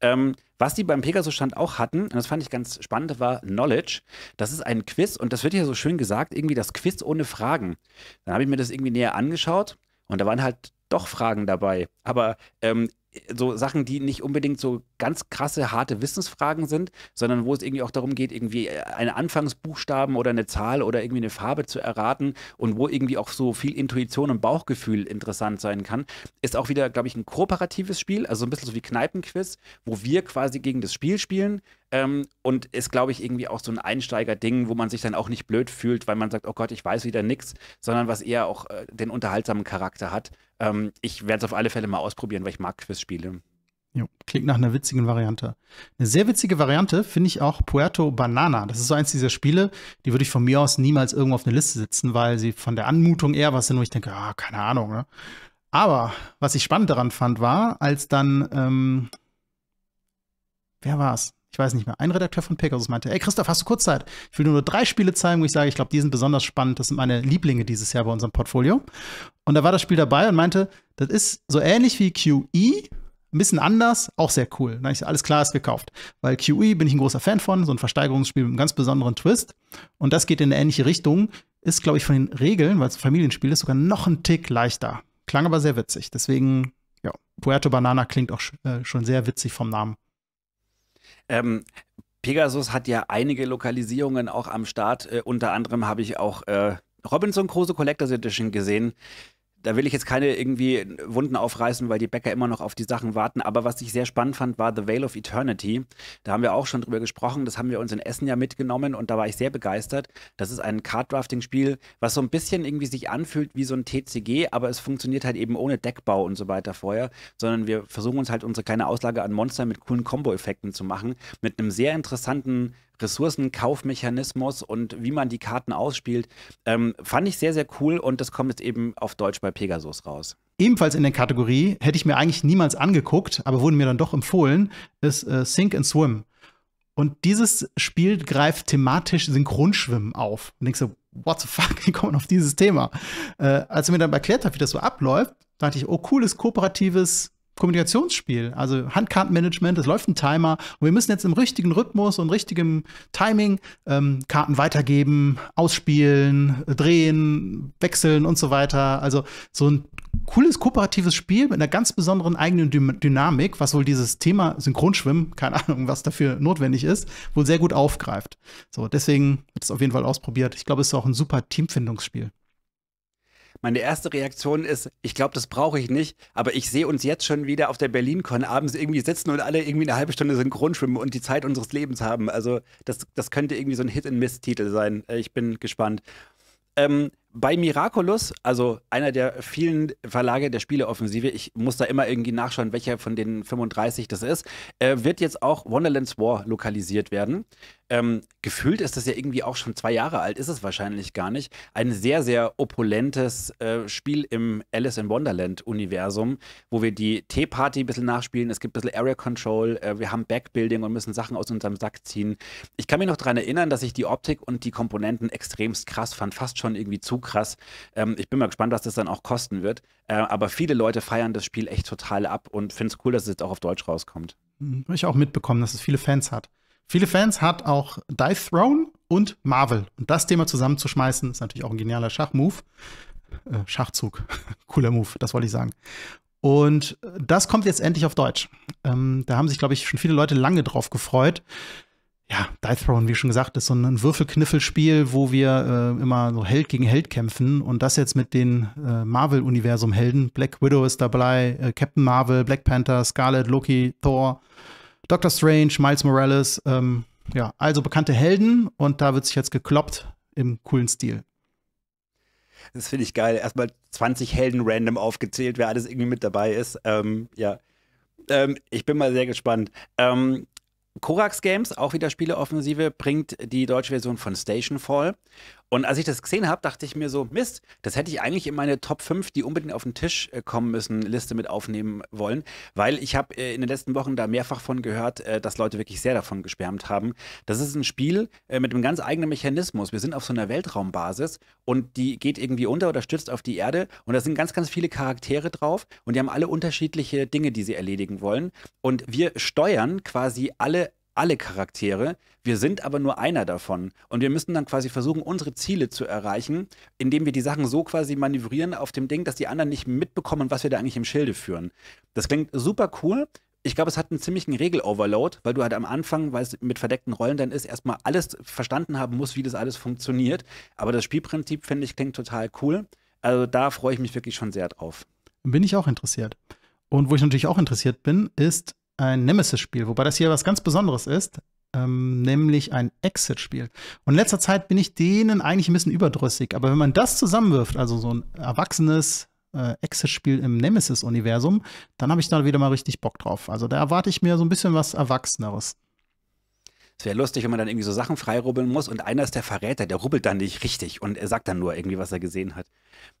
Ähm, was die beim Pegasus-Stand auch hatten, und das fand ich ganz spannend, war Knowledge. Das ist ein Quiz und das wird ja so schön gesagt, irgendwie das Quiz ohne Fragen. Dann habe ich mir das irgendwie näher angeschaut und da waren halt doch Fragen dabei. Aber ähm, so Sachen, die nicht unbedingt so ganz krasse, harte Wissensfragen sind, sondern wo es irgendwie auch darum geht, irgendwie äh, einen Anfangsbuchstaben oder eine Zahl oder irgendwie eine Farbe zu erraten und wo irgendwie auch so viel Intuition und Bauchgefühl interessant sein kann, ist auch wieder, glaube ich, ein kooperatives Spiel, also ein bisschen so wie Kneipenquiz, wo wir quasi gegen das Spiel spielen. Ähm, und ist, glaube ich, irgendwie auch so ein Einsteiger-Ding, wo man sich dann auch nicht blöd fühlt, weil man sagt, oh Gott, ich weiß wieder nichts, sondern was eher auch äh, den unterhaltsamen Charakter hat ähm, ich werde es auf alle Fälle mal ausprobieren, weil ich mag Quizspiele. Jo, klingt nach einer witzigen Variante. Eine sehr witzige Variante finde ich auch Puerto Banana. Das ist so eins dieser Spiele, die würde ich von mir aus niemals irgendwo auf eine Liste setzen, weil sie von der Anmutung eher was sind, wo ich denke, ah, keine Ahnung. Ne? Aber was ich spannend daran fand, war, als dann, ähm, wer es? Ich weiß nicht mehr. Ein Redakteur von Pegasus meinte, ey Christoph, hast du kurz Zeit? Ich will nur, nur drei Spiele zeigen, wo ich sage, ich glaube, die sind besonders spannend. Das sind meine Lieblinge dieses Jahr bei unserem Portfolio. Und da war das Spiel dabei und meinte, das ist so ähnlich wie QE, ein bisschen anders, auch sehr cool. Dann Ich, alles klar, ist gekauft. Weil QE bin ich ein großer Fan von, so ein Versteigerungsspiel mit einem ganz besonderen Twist. Und das geht in eine ähnliche Richtung. Ist, glaube ich, von den Regeln, weil es ein Familienspiel ist, sogar noch ein Tick leichter. Klang aber sehr witzig. Deswegen, ja, Puerto Banana klingt auch äh, schon sehr witzig vom Namen. Ähm, Pegasus hat ja einige Lokalisierungen auch am Start. Äh, unter anderem habe ich auch äh, Robinson Crusoe Collectors Edition gesehen da will ich jetzt keine irgendwie Wunden aufreißen, weil die Bäcker immer noch auf die Sachen warten. Aber was ich sehr spannend fand, war The Veil of Eternity. Da haben wir auch schon drüber gesprochen. Das haben wir uns in Essen ja mitgenommen und da war ich sehr begeistert. Das ist ein Card-Drafting-Spiel, was so ein bisschen irgendwie sich anfühlt wie so ein TCG, aber es funktioniert halt eben ohne Deckbau und so weiter vorher, sondern wir versuchen uns halt unsere kleine Auslage an Monster mit coolen Combo-Effekten zu machen. Mit einem sehr interessanten Ressourcenkaufmechanismus und wie man die Karten ausspielt. Ähm, fand ich sehr, sehr cool und das kommt jetzt eben auf Deutsch bei Pegasus raus. Ebenfalls in der Kategorie hätte ich mir eigentlich niemals angeguckt, aber wurde mir dann doch empfohlen, ist äh, Sink and Swim. Und dieses Spiel greift thematisch Synchronschwimmen auf. Und denkst so, what the fuck, wie kommt man auf dieses Thema? Äh, als er mir dann erklärt hat, wie das so abläuft, dachte ich, oh, cooles kooperatives Kommunikationsspiel. Also Handkartenmanagement, es läuft ein Timer und wir müssen jetzt im richtigen Rhythmus und richtigem Timing ähm, Karten weitergeben, ausspielen, drehen, wechseln und so weiter. Also so ein cooles kooperatives Spiel mit einer ganz besonderen eigenen Dü Dynamik, was wohl dieses Thema Synchronschwimmen, keine Ahnung, was dafür notwendig ist, wohl sehr gut aufgreift. So, deswegen wird es auf jeden Fall ausprobiert. Ich glaube, es ist auch ein super Teamfindungsspiel. Meine erste Reaktion ist, ich glaube, das brauche ich nicht, aber ich sehe uns jetzt schon wieder auf der BerlinCon abends irgendwie sitzen und alle irgendwie eine halbe Stunde synchron schwimmen und die Zeit unseres Lebens haben. Also das, das könnte irgendwie so ein Hit-and-Miss-Titel sein. Ich bin gespannt. Ähm, bei Miraculous, also einer der vielen Verlage der Spieleoffensive, ich muss da immer irgendwie nachschauen, welcher von den 35 das ist, äh, wird jetzt auch Wonderlands War lokalisiert werden ähm, gefühlt ist das ja irgendwie auch schon zwei Jahre alt, ist es wahrscheinlich gar nicht. Ein sehr, sehr opulentes äh, Spiel im Alice in Wonderland-Universum, wo wir die Tee-Party ein bisschen nachspielen. Es gibt ein bisschen Area Control. Äh, wir haben Backbuilding und müssen Sachen aus unserem Sack ziehen. Ich kann mich noch daran erinnern, dass ich die Optik und die Komponenten extremst krass fand, fast schon irgendwie zu krass. Ähm, ich bin mal gespannt, was das dann auch kosten wird. Äh, aber viele Leute feiern das Spiel echt total ab und finde es cool, dass es jetzt auch auf Deutsch rauskommt. Hm, Habe ich auch mitbekommen, dass es viele Fans hat. Viele Fans hat auch Die Throne und Marvel. Und das Thema zusammenzuschmeißen, ist natürlich auch ein genialer Schachmove. Äh, Schachzug. Cooler Move, das wollte ich sagen. Und äh, das kommt jetzt endlich auf Deutsch. Ähm, da haben sich, glaube ich, schon viele Leute lange drauf gefreut. Ja, Die Throne, wie schon gesagt, ist so ein Würfelkniffelspiel, wo wir äh, immer so Held gegen Held kämpfen. Und das jetzt mit den äh, Marvel-Universum-Helden. Black Widow ist dabei, äh, Captain Marvel, Black Panther, Scarlet, Loki, Thor. Doctor Strange, Miles Morales, ähm, ja, also bekannte Helden und da wird sich jetzt gekloppt im coolen Stil. Das finde ich geil. Erstmal 20 Helden random aufgezählt, wer alles irgendwie mit dabei ist. Ähm, ja. Ähm, ich bin mal sehr gespannt. Ähm, Korax Games, auch wieder Spieleoffensive, bringt die deutsche Version von Station Fall. Und als ich das gesehen habe, dachte ich mir so, Mist, das hätte ich eigentlich in meine Top 5, die unbedingt auf den Tisch äh, kommen müssen, Liste mit aufnehmen wollen, weil ich habe äh, in den letzten Wochen da mehrfach von gehört, äh, dass Leute wirklich sehr davon gesperrt haben. Das ist ein Spiel mit einem ganz eigenen Mechanismus. Wir sind auf so einer Weltraumbasis und die geht irgendwie unter oder stürzt auf die Erde und da sind ganz, ganz viele Charaktere drauf und die haben alle unterschiedliche Dinge, die sie erledigen wollen und wir steuern quasi alle alle Charaktere. Wir sind aber nur einer davon. Und wir müssen dann quasi versuchen, unsere Ziele zu erreichen, indem wir die Sachen so quasi manövrieren auf dem Ding, dass die anderen nicht mitbekommen, was wir da eigentlich im Schilde führen. Das klingt super cool. Ich glaube, es hat einen ziemlichen Regeloverload, weil du halt am Anfang, weil es mit verdeckten Rollen dann ist, erstmal alles verstanden haben musst, wie das alles funktioniert. Aber das Spielprinzip, finde ich, klingt total cool. Also da freue ich mich wirklich schon sehr drauf. Bin ich auch interessiert. Und wo ich natürlich auch interessiert bin, ist, ein Nemesis-Spiel, wobei das hier was ganz Besonderes ist, ähm, nämlich ein Exit-Spiel. Und in letzter Zeit bin ich denen eigentlich ein bisschen überdrüssig, aber wenn man das zusammenwirft, also so ein erwachsenes äh, Exit-Spiel im Nemesis-Universum, dann habe ich da wieder mal richtig Bock drauf. Also da erwarte ich mir so ein bisschen was Erwachseneres. Es wäre lustig, wenn man dann irgendwie so Sachen freirubbeln muss und einer ist der Verräter, der rubbelt dann nicht richtig und er sagt dann nur irgendwie, was er gesehen hat.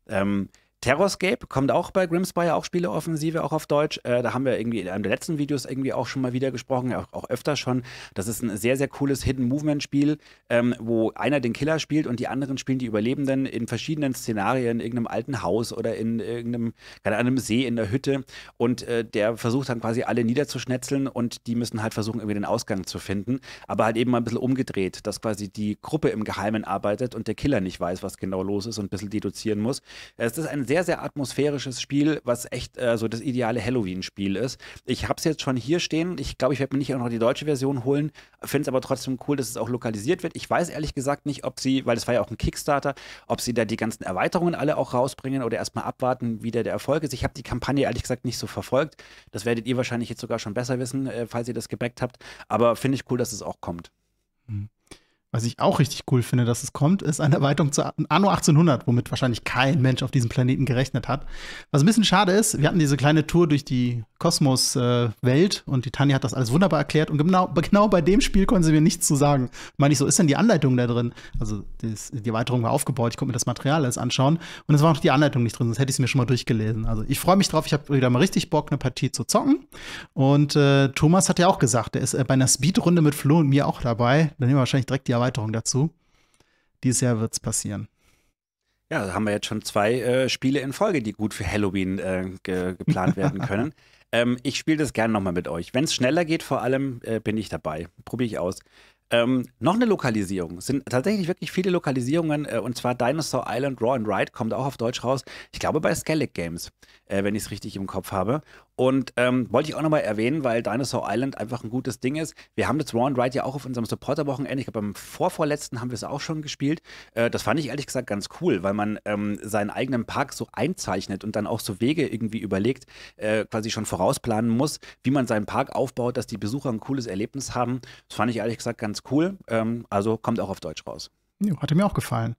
Ähm, Terrorscape kommt auch bei Grimspire, auch Spieleoffensive, auch auf Deutsch. Äh, da haben wir irgendwie in einem der letzten Videos irgendwie auch schon mal wieder gesprochen, auch, auch öfter schon. Das ist ein sehr, sehr cooles Hidden-Movement-Spiel, ähm, wo einer den Killer spielt und die anderen spielen die Überlebenden in verschiedenen Szenarien, in irgendeinem alten Haus oder in irgendeinem, keine Ahnung, einem See, in der Hütte. Und äh, der versucht dann quasi alle niederzuschnetzeln und die müssen halt versuchen, irgendwie den Ausgang zu finden. Aber halt eben mal ein bisschen umgedreht, dass quasi die Gruppe im Geheimen arbeitet und der Killer nicht weiß, was genau los ist und ein bisschen deduzieren muss. Es ist ein sehr, sehr atmosphärisches Spiel, was echt äh, so das ideale Halloween-Spiel ist. Ich habe es jetzt schon hier stehen. Ich glaube, ich werde mir nicht auch noch die deutsche Version holen. Finde es aber trotzdem cool, dass es auch lokalisiert wird. Ich weiß ehrlich gesagt nicht, ob sie, weil es war ja auch ein Kickstarter, ob sie da die ganzen Erweiterungen alle auch rausbringen oder erstmal abwarten, wie der, der Erfolg ist. Ich habe die Kampagne ehrlich gesagt nicht so verfolgt. Das werdet ihr wahrscheinlich jetzt sogar schon besser wissen, äh, falls ihr das gebackt habt. Aber finde ich cool, dass es auch kommt. Mhm was ich auch richtig cool finde, dass es kommt, ist eine Erweiterung zu Anno 1800, womit wahrscheinlich kein Mensch auf diesem Planeten gerechnet hat. Was ein bisschen schade ist, wir hatten diese kleine Tour durch die Kosmos-Welt äh, und die Tanja hat das alles wunderbar erklärt und genau, genau bei dem Spiel konnten sie mir nichts zu sagen. Meine ich so, ist denn die Anleitung da drin? Also das, die Erweiterung war aufgebaut, ich konnte mir das Material alles anschauen und es war noch die Anleitung nicht drin, sonst hätte ich es mir schon mal durchgelesen. Also ich freue mich drauf, ich habe wieder mal richtig Bock, eine Partie zu zocken. Und äh, Thomas hat ja auch gesagt, der ist äh, bei einer Speedrunde mit Flo und mir auch dabei. Dann nehmen wir wahrscheinlich direkt die Erweiterung dazu. Dieses Jahr wird es passieren. Ja, da haben wir jetzt schon zwei äh, Spiele in Folge, die gut für Halloween äh, ge geplant werden können. ähm, ich spiele das gerne nochmal mit euch. Wenn es schneller geht, vor allem äh, bin ich dabei. Probiere ich aus. Ähm, noch eine Lokalisierung. Es sind tatsächlich wirklich viele Lokalisierungen. Äh, und zwar Dinosaur Island Raw and Ride kommt auch auf Deutsch raus. Ich glaube bei Skellig Games, äh, wenn ich es richtig im Kopf habe. Und ähm, wollte ich auch nochmal erwähnen, weil Dinosaur Island einfach ein gutes Ding ist. Wir haben das Raw and Ride ja auch auf unserem Supporterwochenende. Ich glaube, beim vorvorletzten haben wir es auch schon gespielt. Äh, das fand ich ehrlich gesagt ganz cool, weil man ähm, seinen eigenen Park so einzeichnet und dann auch so Wege irgendwie überlegt, äh, quasi schon vorausplanen muss, wie man seinen Park aufbaut, dass die Besucher ein cooles Erlebnis haben. Das fand ich ehrlich gesagt ganz ganz cool. Ähm, also kommt auch auf Deutsch raus. Jo, hatte mir auch gefallen.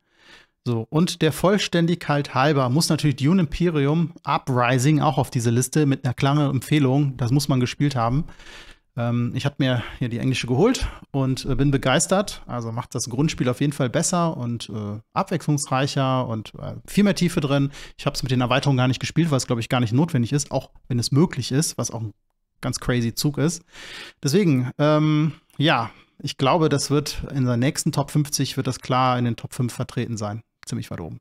So, und der Vollständigkeit halber muss natürlich Dune Imperium Uprising auch auf diese Liste mit einer klaren Empfehlung. Das muss man gespielt haben. Ähm, ich habe mir hier die englische geholt und äh, bin begeistert. Also macht das Grundspiel auf jeden Fall besser und äh, abwechslungsreicher und äh, viel mehr Tiefe drin. Ich habe es mit den Erweiterungen gar nicht gespielt, weil es, glaube ich, gar nicht notwendig ist, auch wenn es möglich ist, was auch ein ganz crazy Zug ist. Deswegen, ähm, ja, ich glaube, das wird in der nächsten Top 50 wird das klar in den Top 5 vertreten sein. Ziemlich weit oben.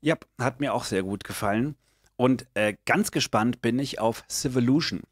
Ja, hat mir auch sehr gut gefallen. Und äh, ganz gespannt bin ich auf Civillution.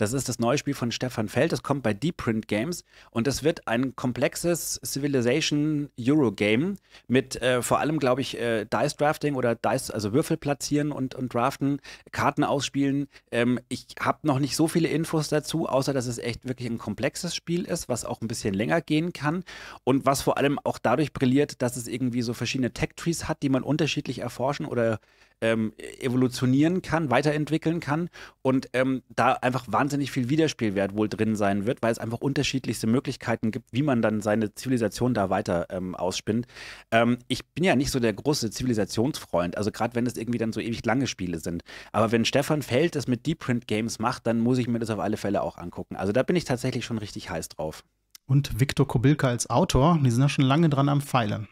Das ist das neue Spiel von Stefan Feld. Das kommt bei Deep Print Games und es wird ein komplexes Civilization Euro Game mit äh, vor allem, glaube ich, äh, Dice Drafting oder Dice, also Würfel platzieren und, und draften, Karten ausspielen. Ähm, ich habe noch nicht so viele Infos dazu, außer dass es echt wirklich ein komplexes Spiel ist, was auch ein bisschen länger gehen kann und was vor allem auch dadurch brilliert, dass es irgendwie so verschiedene Tech Trees hat, die man unterschiedlich erforschen oder ähm, evolutionieren kann, weiterentwickeln kann und ähm, da einfach wahnsinnig viel Widerspielwert wohl drin sein wird, weil es einfach unterschiedlichste Möglichkeiten gibt, wie man dann seine Zivilisation da weiter ähm, ausspinnt. Ähm, ich bin ja nicht so der große Zivilisationsfreund, also gerade wenn es irgendwie dann so ewig lange Spiele sind. Aber wenn Stefan Feld das mit Deep Print Games macht, dann muss ich mir das auf alle Fälle auch angucken. Also da bin ich tatsächlich schon richtig heiß drauf. Und Viktor Kobilka als Autor, die sind ja schon lange dran am Pfeilen.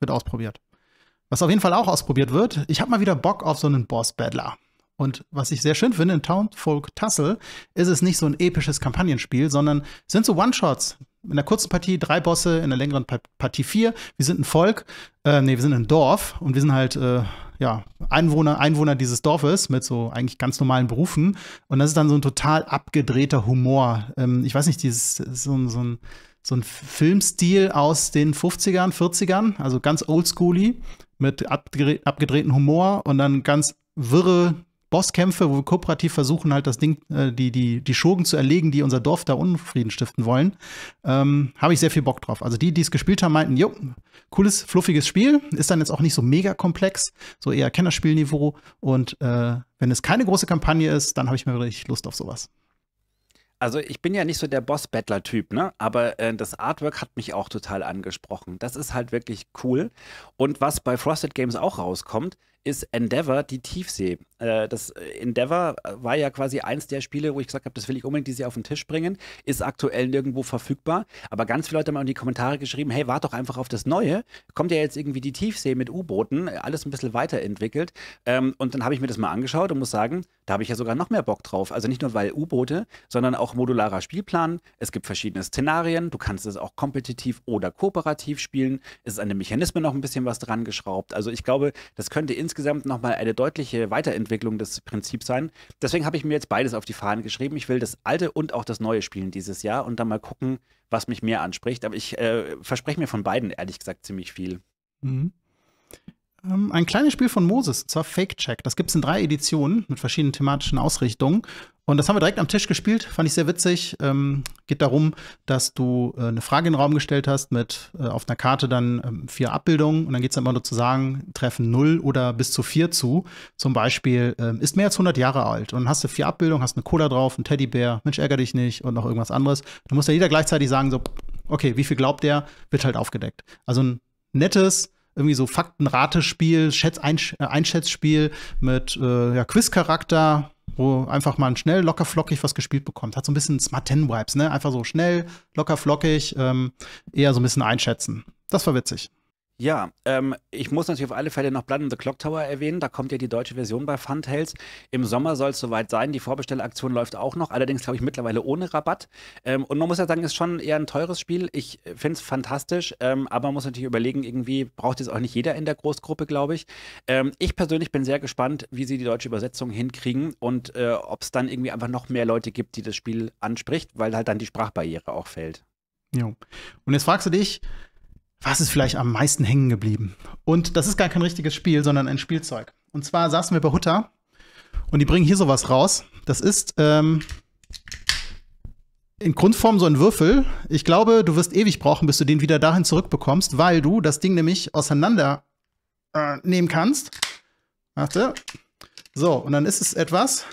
Wird ausprobiert. Was auf jeden Fall auch ausprobiert wird, ich habe mal wieder Bock auf so einen Boss-Battler. Und was ich sehr schön finde, in Townfolk Tussle ist es nicht so ein episches Kampagnenspiel, sondern sind so One-Shots. In der kurzen Partie drei Bosse, in der längeren Partie vier. Wir sind ein Volk, äh, nee, wir sind ein Dorf und wir sind halt, äh, ja, Einwohner, Einwohner dieses Dorfes mit so eigentlich ganz normalen Berufen. Und das ist dann so ein total abgedrehter Humor. Ähm, ich weiß nicht, dieses, so, so ein, so ein Filmstil aus den 50ern, 40ern, also ganz oldschooly, mit abgedre abgedrehten Humor und dann ganz wirre Bosskämpfe, wo wir kooperativ versuchen, halt das Ding, äh, die, die, die Schurken zu erlegen, die unser Dorf da Unfrieden stiften wollen. Ähm, Habe ich sehr viel Bock drauf. Also die, die es gespielt haben, meinten, jo, cooles, fluffiges Spiel, ist dann jetzt auch nicht so mega komplex, so eher Kennerspielniveau. Und äh, wenn es keine große Kampagne ist, dann habe ich mir wirklich Lust auf sowas also ich bin ja nicht so der Boss-Battler-Typ, ne? Aber äh, das Artwork hat mich auch total angesprochen. Das ist halt wirklich cool. Und was bei Frosted Games auch rauskommt, ist Endeavor, die Tiefsee. Äh, das äh, Endeavor äh, war ja quasi eins der Spiele, wo ich gesagt habe, das will ich unbedingt dieses Jahr auf den Tisch bringen. Ist aktuell nirgendwo verfügbar. Aber ganz viele Leute haben in die Kommentare geschrieben, hey, warte doch einfach auf das Neue. Kommt ja jetzt irgendwie die Tiefsee mit U-Booten, alles ein bisschen weiterentwickelt. Ähm, und dann habe ich mir das mal angeschaut und muss sagen, da habe ich ja sogar noch mehr Bock drauf. Also nicht nur weil U-Boote, sondern auch modularer Spielplan. Es gibt verschiedene Szenarien. Du kannst es auch kompetitiv oder kooperativ spielen. Es ist an den Mechanismen noch ein bisschen was dran geschraubt. Also ich glaube, das könnte insgesamt nochmal eine deutliche Weiterentwicklung des Prinzips sein. Deswegen habe ich mir jetzt beides auf die Fahnen geschrieben. Ich will das alte und auch das neue spielen dieses Jahr und dann mal gucken, was mich mehr anspricht. Aber ich äh, verspreche mir von beiden ehrlich gesagt ziemlich viel. Mhm ähm, ein kleines Spiel von Moses, und zwar Fake Check. Das gibt es in drei Editionen mit verschiedenen thematischen Ausrichtungen. Und das haben wir direkt am Tisch gespielt, fand ich sehr witzig. Ähm, geht darum, dass du äh, eine Frage in den Raum gestellt hast mit äh, auf einer Karte dann ähm, vier Abbildungen und dann geht es immer nur zu sagen, treffen null oder bis zu vier zu. Zum Beispiel ähm, ist mehr als 100 Jahre alt und dann hast du vier Abbildungen, hast eine Cola drauf, einen Teddybär, Mensch ärger dich nicht und noch irgendwas anderes. Dann muss ja jeder gleichzeitig sagen, so, okay, wie viel glaubt der, wird halt aufgedeckt. Also ein nettes, irgendwie so Faktenratespiel, Schätz -Einsch äh, Einschätzspiel mit äh, ja, Quizcharakter, wo einfach man schnell locker flockig was gespielt bekommt. Hat so ein bisschen Smart Ten Vibes, ne? Einfach so schnell, locker flockig, ähm, eher so ein bisschen einschätzen. Das war witzig. Ja, ähm, ich muss natürlich auf alle Fälle noch Blood in the Clock Tower erwähnen. Da kommt ja die deutsche Version bei Funtails. Im Sommer soll es soweit sein. Die Vorbestellaktion läuft auch noch, allerdings glaube ich mittlerweile ohne Rabatt. Ähm, und man muss ja sagen, es ist schon eher ein teures Spiel. Ich finde es fantastisch, ähm, aber man muss natürlich überlegen, irgendwie braucht es auch nicht jeder in der Großgruppe, glaube ich. Ähm, ich persönlich bin sehr gespannt, wie sie die deutsche Übersetzung hinkriegen und äh, ob es dann irgendwie einfach noch mehr Leute gibt, die das Spiel anspricht, weil halt dann die Sprachbarriere auch fällt. Ja. Und jetzt fragst du dich, was ist vielleicht am meisten hängen geblieben? Und das ist gar kein richtiges Spiel, sondern ein Spielzeug. Und zwar saßen wir bei Hutter und die bringen hier sowas raus. Das ist ähm, in Grundform so ein Würfel. Ich glaube, du wirst ewig brauchen, bis du den wieder dahin zurückbekommst, weil du das Ding nämlich auseinander äh, nehmen kannst. Warte. So, und dann ist es etwas,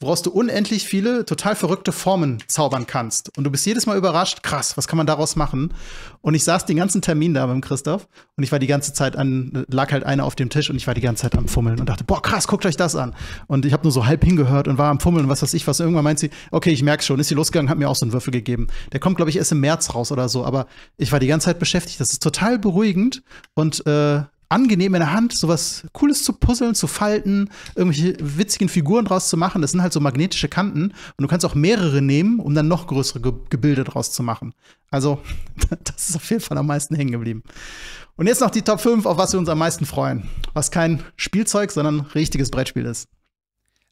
woraus du unendlich viele total verrückte Formen zaubern kannst. Und du bist jedes Mal überrascht, krass, was kann man daraus machen? Und ich saß den ganzen Termin da beim Christoph und ich war die ganze Zeit an, lag halt einer auf dem Tisch und ich war die ganze Zeit am Fummeln und dachte, boah, krass, guckt euch das an. Und ich habe nur so halb hingehört und war am Fummeln und was weiß ich was. Irgendwann meint sie, okay, ich merke schon, ist sie losgegangen, hat mir auch so einen Würfel gegeben. Der kommt, glaube ich, erst im März raus oder so, aber ich war die ganze Zeit beschäftigt. Das ist total beruhigend und äh, angenehm in der Hand, sowas Cooles zu puzzeln, zu falten, irgendwelche witzigen Figuren draus zu machen. Das sind halt so magnetische Kanten und du kannst auch mehrere nehmen, um dann noch größere Ge Gebilde draus zu machen. Also, das ist auf jeden Fall am meisten hängen geblieben. Und jetzt noch die Top 5, auf was wir uns am meisten freuen. Was kein Spielzeug, sondern richtiges Brettspiel ist.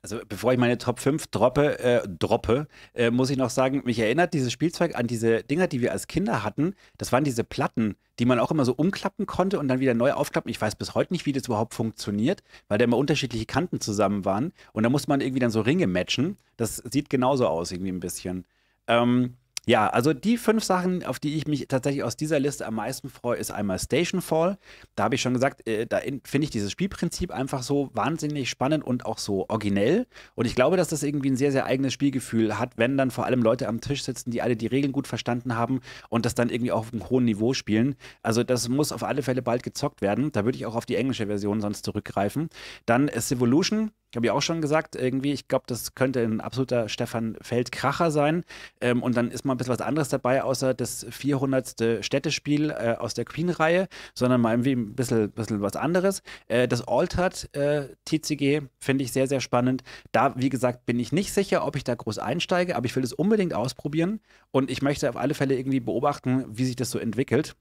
Also bevor ich meine Top 5 droppe, äh, droppe äh, muss ich noch sagen, mich erinnert dieses Spielzeug an diese Dinger, die wir als Kinder hatten. Das waren diese Platten, die man auch immer so umklappen konnte und dann wieder neu aufklappen. Ich weiß bis heute nicht, wie das überhaupt funktioniert, weil da immer unterschiedliche Kanten zusammen waren. Und da musste man irgendwie dann so Ringe matchen. Das sieht genauso aus, irgendwie ein bisschen. Ähm, ja, also die fünf Sachen, auf die ich mich tatsächlich aus dieser Liste am meisten freue, ist einmal Stationfall. Da habe ich schon gesagt, äh, da finde ich dieses Spielprinzip einfach so wahnsinnig spannend und auch so originell. Und ich glaube, dass das irgendwie ein sehr, sehr eigenes Spielgefühl hat, wenn dann vor allem Leute am Tisch sitzen, die alle die Regeln gut verstanden haben und das dann irgendwie auch auf einem hohen Niveau spielen. Also das muss auf alle Fälle bald gezockt werden. Da würde ich auch auf die englische Version sonst zurückgreifen. Dann äh, ist Evolution habe ich auch schon gesagt, irgendwie, ich glaube, das könnte ein absoluter Stefan Feldkracher sein. Ähm, und dann ist mal ein bisschen was anderes dabei, außer das 400. Städtespiel äh, aus der Queen-Reihe, sondern mal irgendwie ein bisschen, bisschen was anderes. Äh, das Altered äh, TCG finde ich sehr, sehr spannend. Da, wie gesagt, bin ich nicht sicher, ob ich da groß einsteige, aber ich will es unbedingt ausprobieren und ich möchte auf alle Fälle irgendwie beobachten, wie sich das so entwickelt.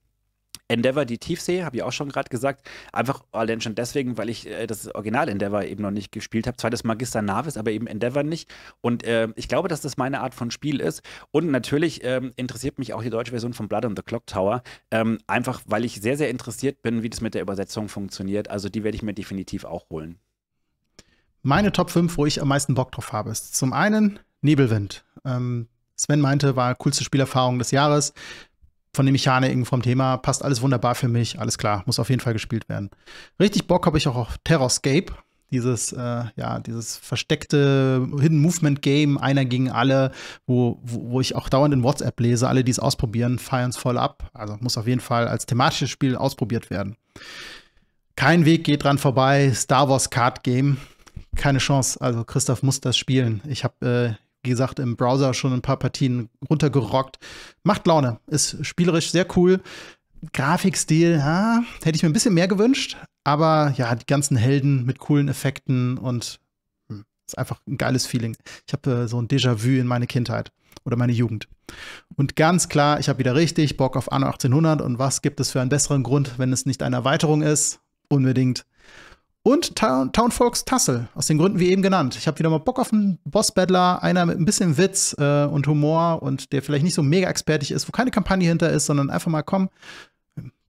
Endeavor, die Tiefsee, habe ich auch schon gerade gesagt. Einfach allein schon deswegen, weil ich äh, das Original Endeavor eben noch nicht gespielt habe. Zwar das Magister Navis, aber eben Endeavor nicht. Und äh, ich glaube, dass das meine Art von Spiel ist. Und natürlich äh, interessiert mich auch die deutsche Version von Blood on the Clock Tower. Ähm, einfach, weil ich sehr, sehr interessiert bin, wie das mit der Übersetzung funktioniert. Also die werde ich mir definitiv auch holen. Meine Top 5, wo ich am meisten Bock drauf habe, ist zum einen Nebelwind. Ähm, Sven meinte, war coolste Spielerfahrung des Jahres von den Mechaniken, vom Thema, passt alles wunderbar für mich, alles klar, muss auf jeden Fall gespielt werden. Richtig Bock habe ich auch auf Terrorscape, dieses, äh, ja, dieses versteckte Hidden Movement Game, einer gegen alle, wo, wo, wo ich auch dauernd in WhatsApp lese, alle, die es ausprobieren, feiern es voll ab. Also muss auf jeden Fall als thematisches Spiel ausprobiert werden. Kein Weg geht dran vorbei, Star Wars Card Game. Keine Chance, also Christoph muss das spielen. Ich habe äh, gesagt, im Browser schon ein paar Partien runtergerockt. Macht Laune, ist spielerisch sehr cool. Grafikstil, ja, hätte ich mir ein bisschen mehr gewünscht, aber ja, die ganzen Helden mit coolen Effekten und hm, ist einfach ein geiles Feeling. Ich habe äh, so ein Déjà-vu in meine Kindheit oder meine Jugend. Und ganz klar, ich habe wieder richtig Bock auf Anno 1800 und was gibt es für einen besseren Grund, wenn es nicht eine Erweiterung ist? Unbedingt. Und Ta Townfolks Tassel, aus den Gründen wie eben genannt. Ich habe wieder mal Bock auf einen Boss-Battler, einer mit ein bisschen Witz äh, und Humor und der vielleicht nicht so mega expertig ist, wo keine Kampagne hinter ist, sondern einfach mal, komm,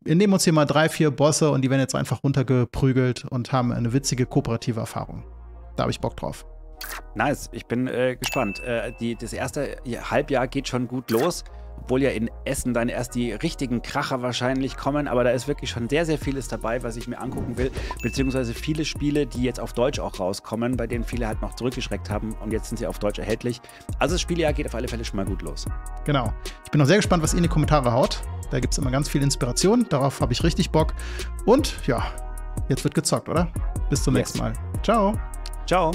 wir nehmen uns hier mal drei, vier Bosse und die werden jetzt einfach runtergeprügelt und haben eine witzige kooperative Erfahrung. Da habe ich Bock drauf. Nice, ich bin äh, gespannt. Äh, die, das erste Halbjahr geht schon gut los obwohl ja in Essen dann erst die richtigen Kracher wahrscheinlich kommen, aber da ist wirklich schon sehr, sehr vieles dabei, was ich mir angucken will, beziehungsweise viele Spiele, die jetzt auf Deutsch auch rauskommen, bei denen viele halt noch zurückgeschreckt haben und jetzt sind sie auf Deutsch erhältlich. Also das Spieljahr geht auf alle Fälle schon mal gut los. Genau. Ich bin noch sehr gespannt, was ihr in die Kommentare haut. Da gibt es immer ganz viel Inspiration, darauf habe ich richtig Bock. Und ja, jetzt wird gezockt, oder? Bis zum yes. nächsten Mal. Ciao. Ciao.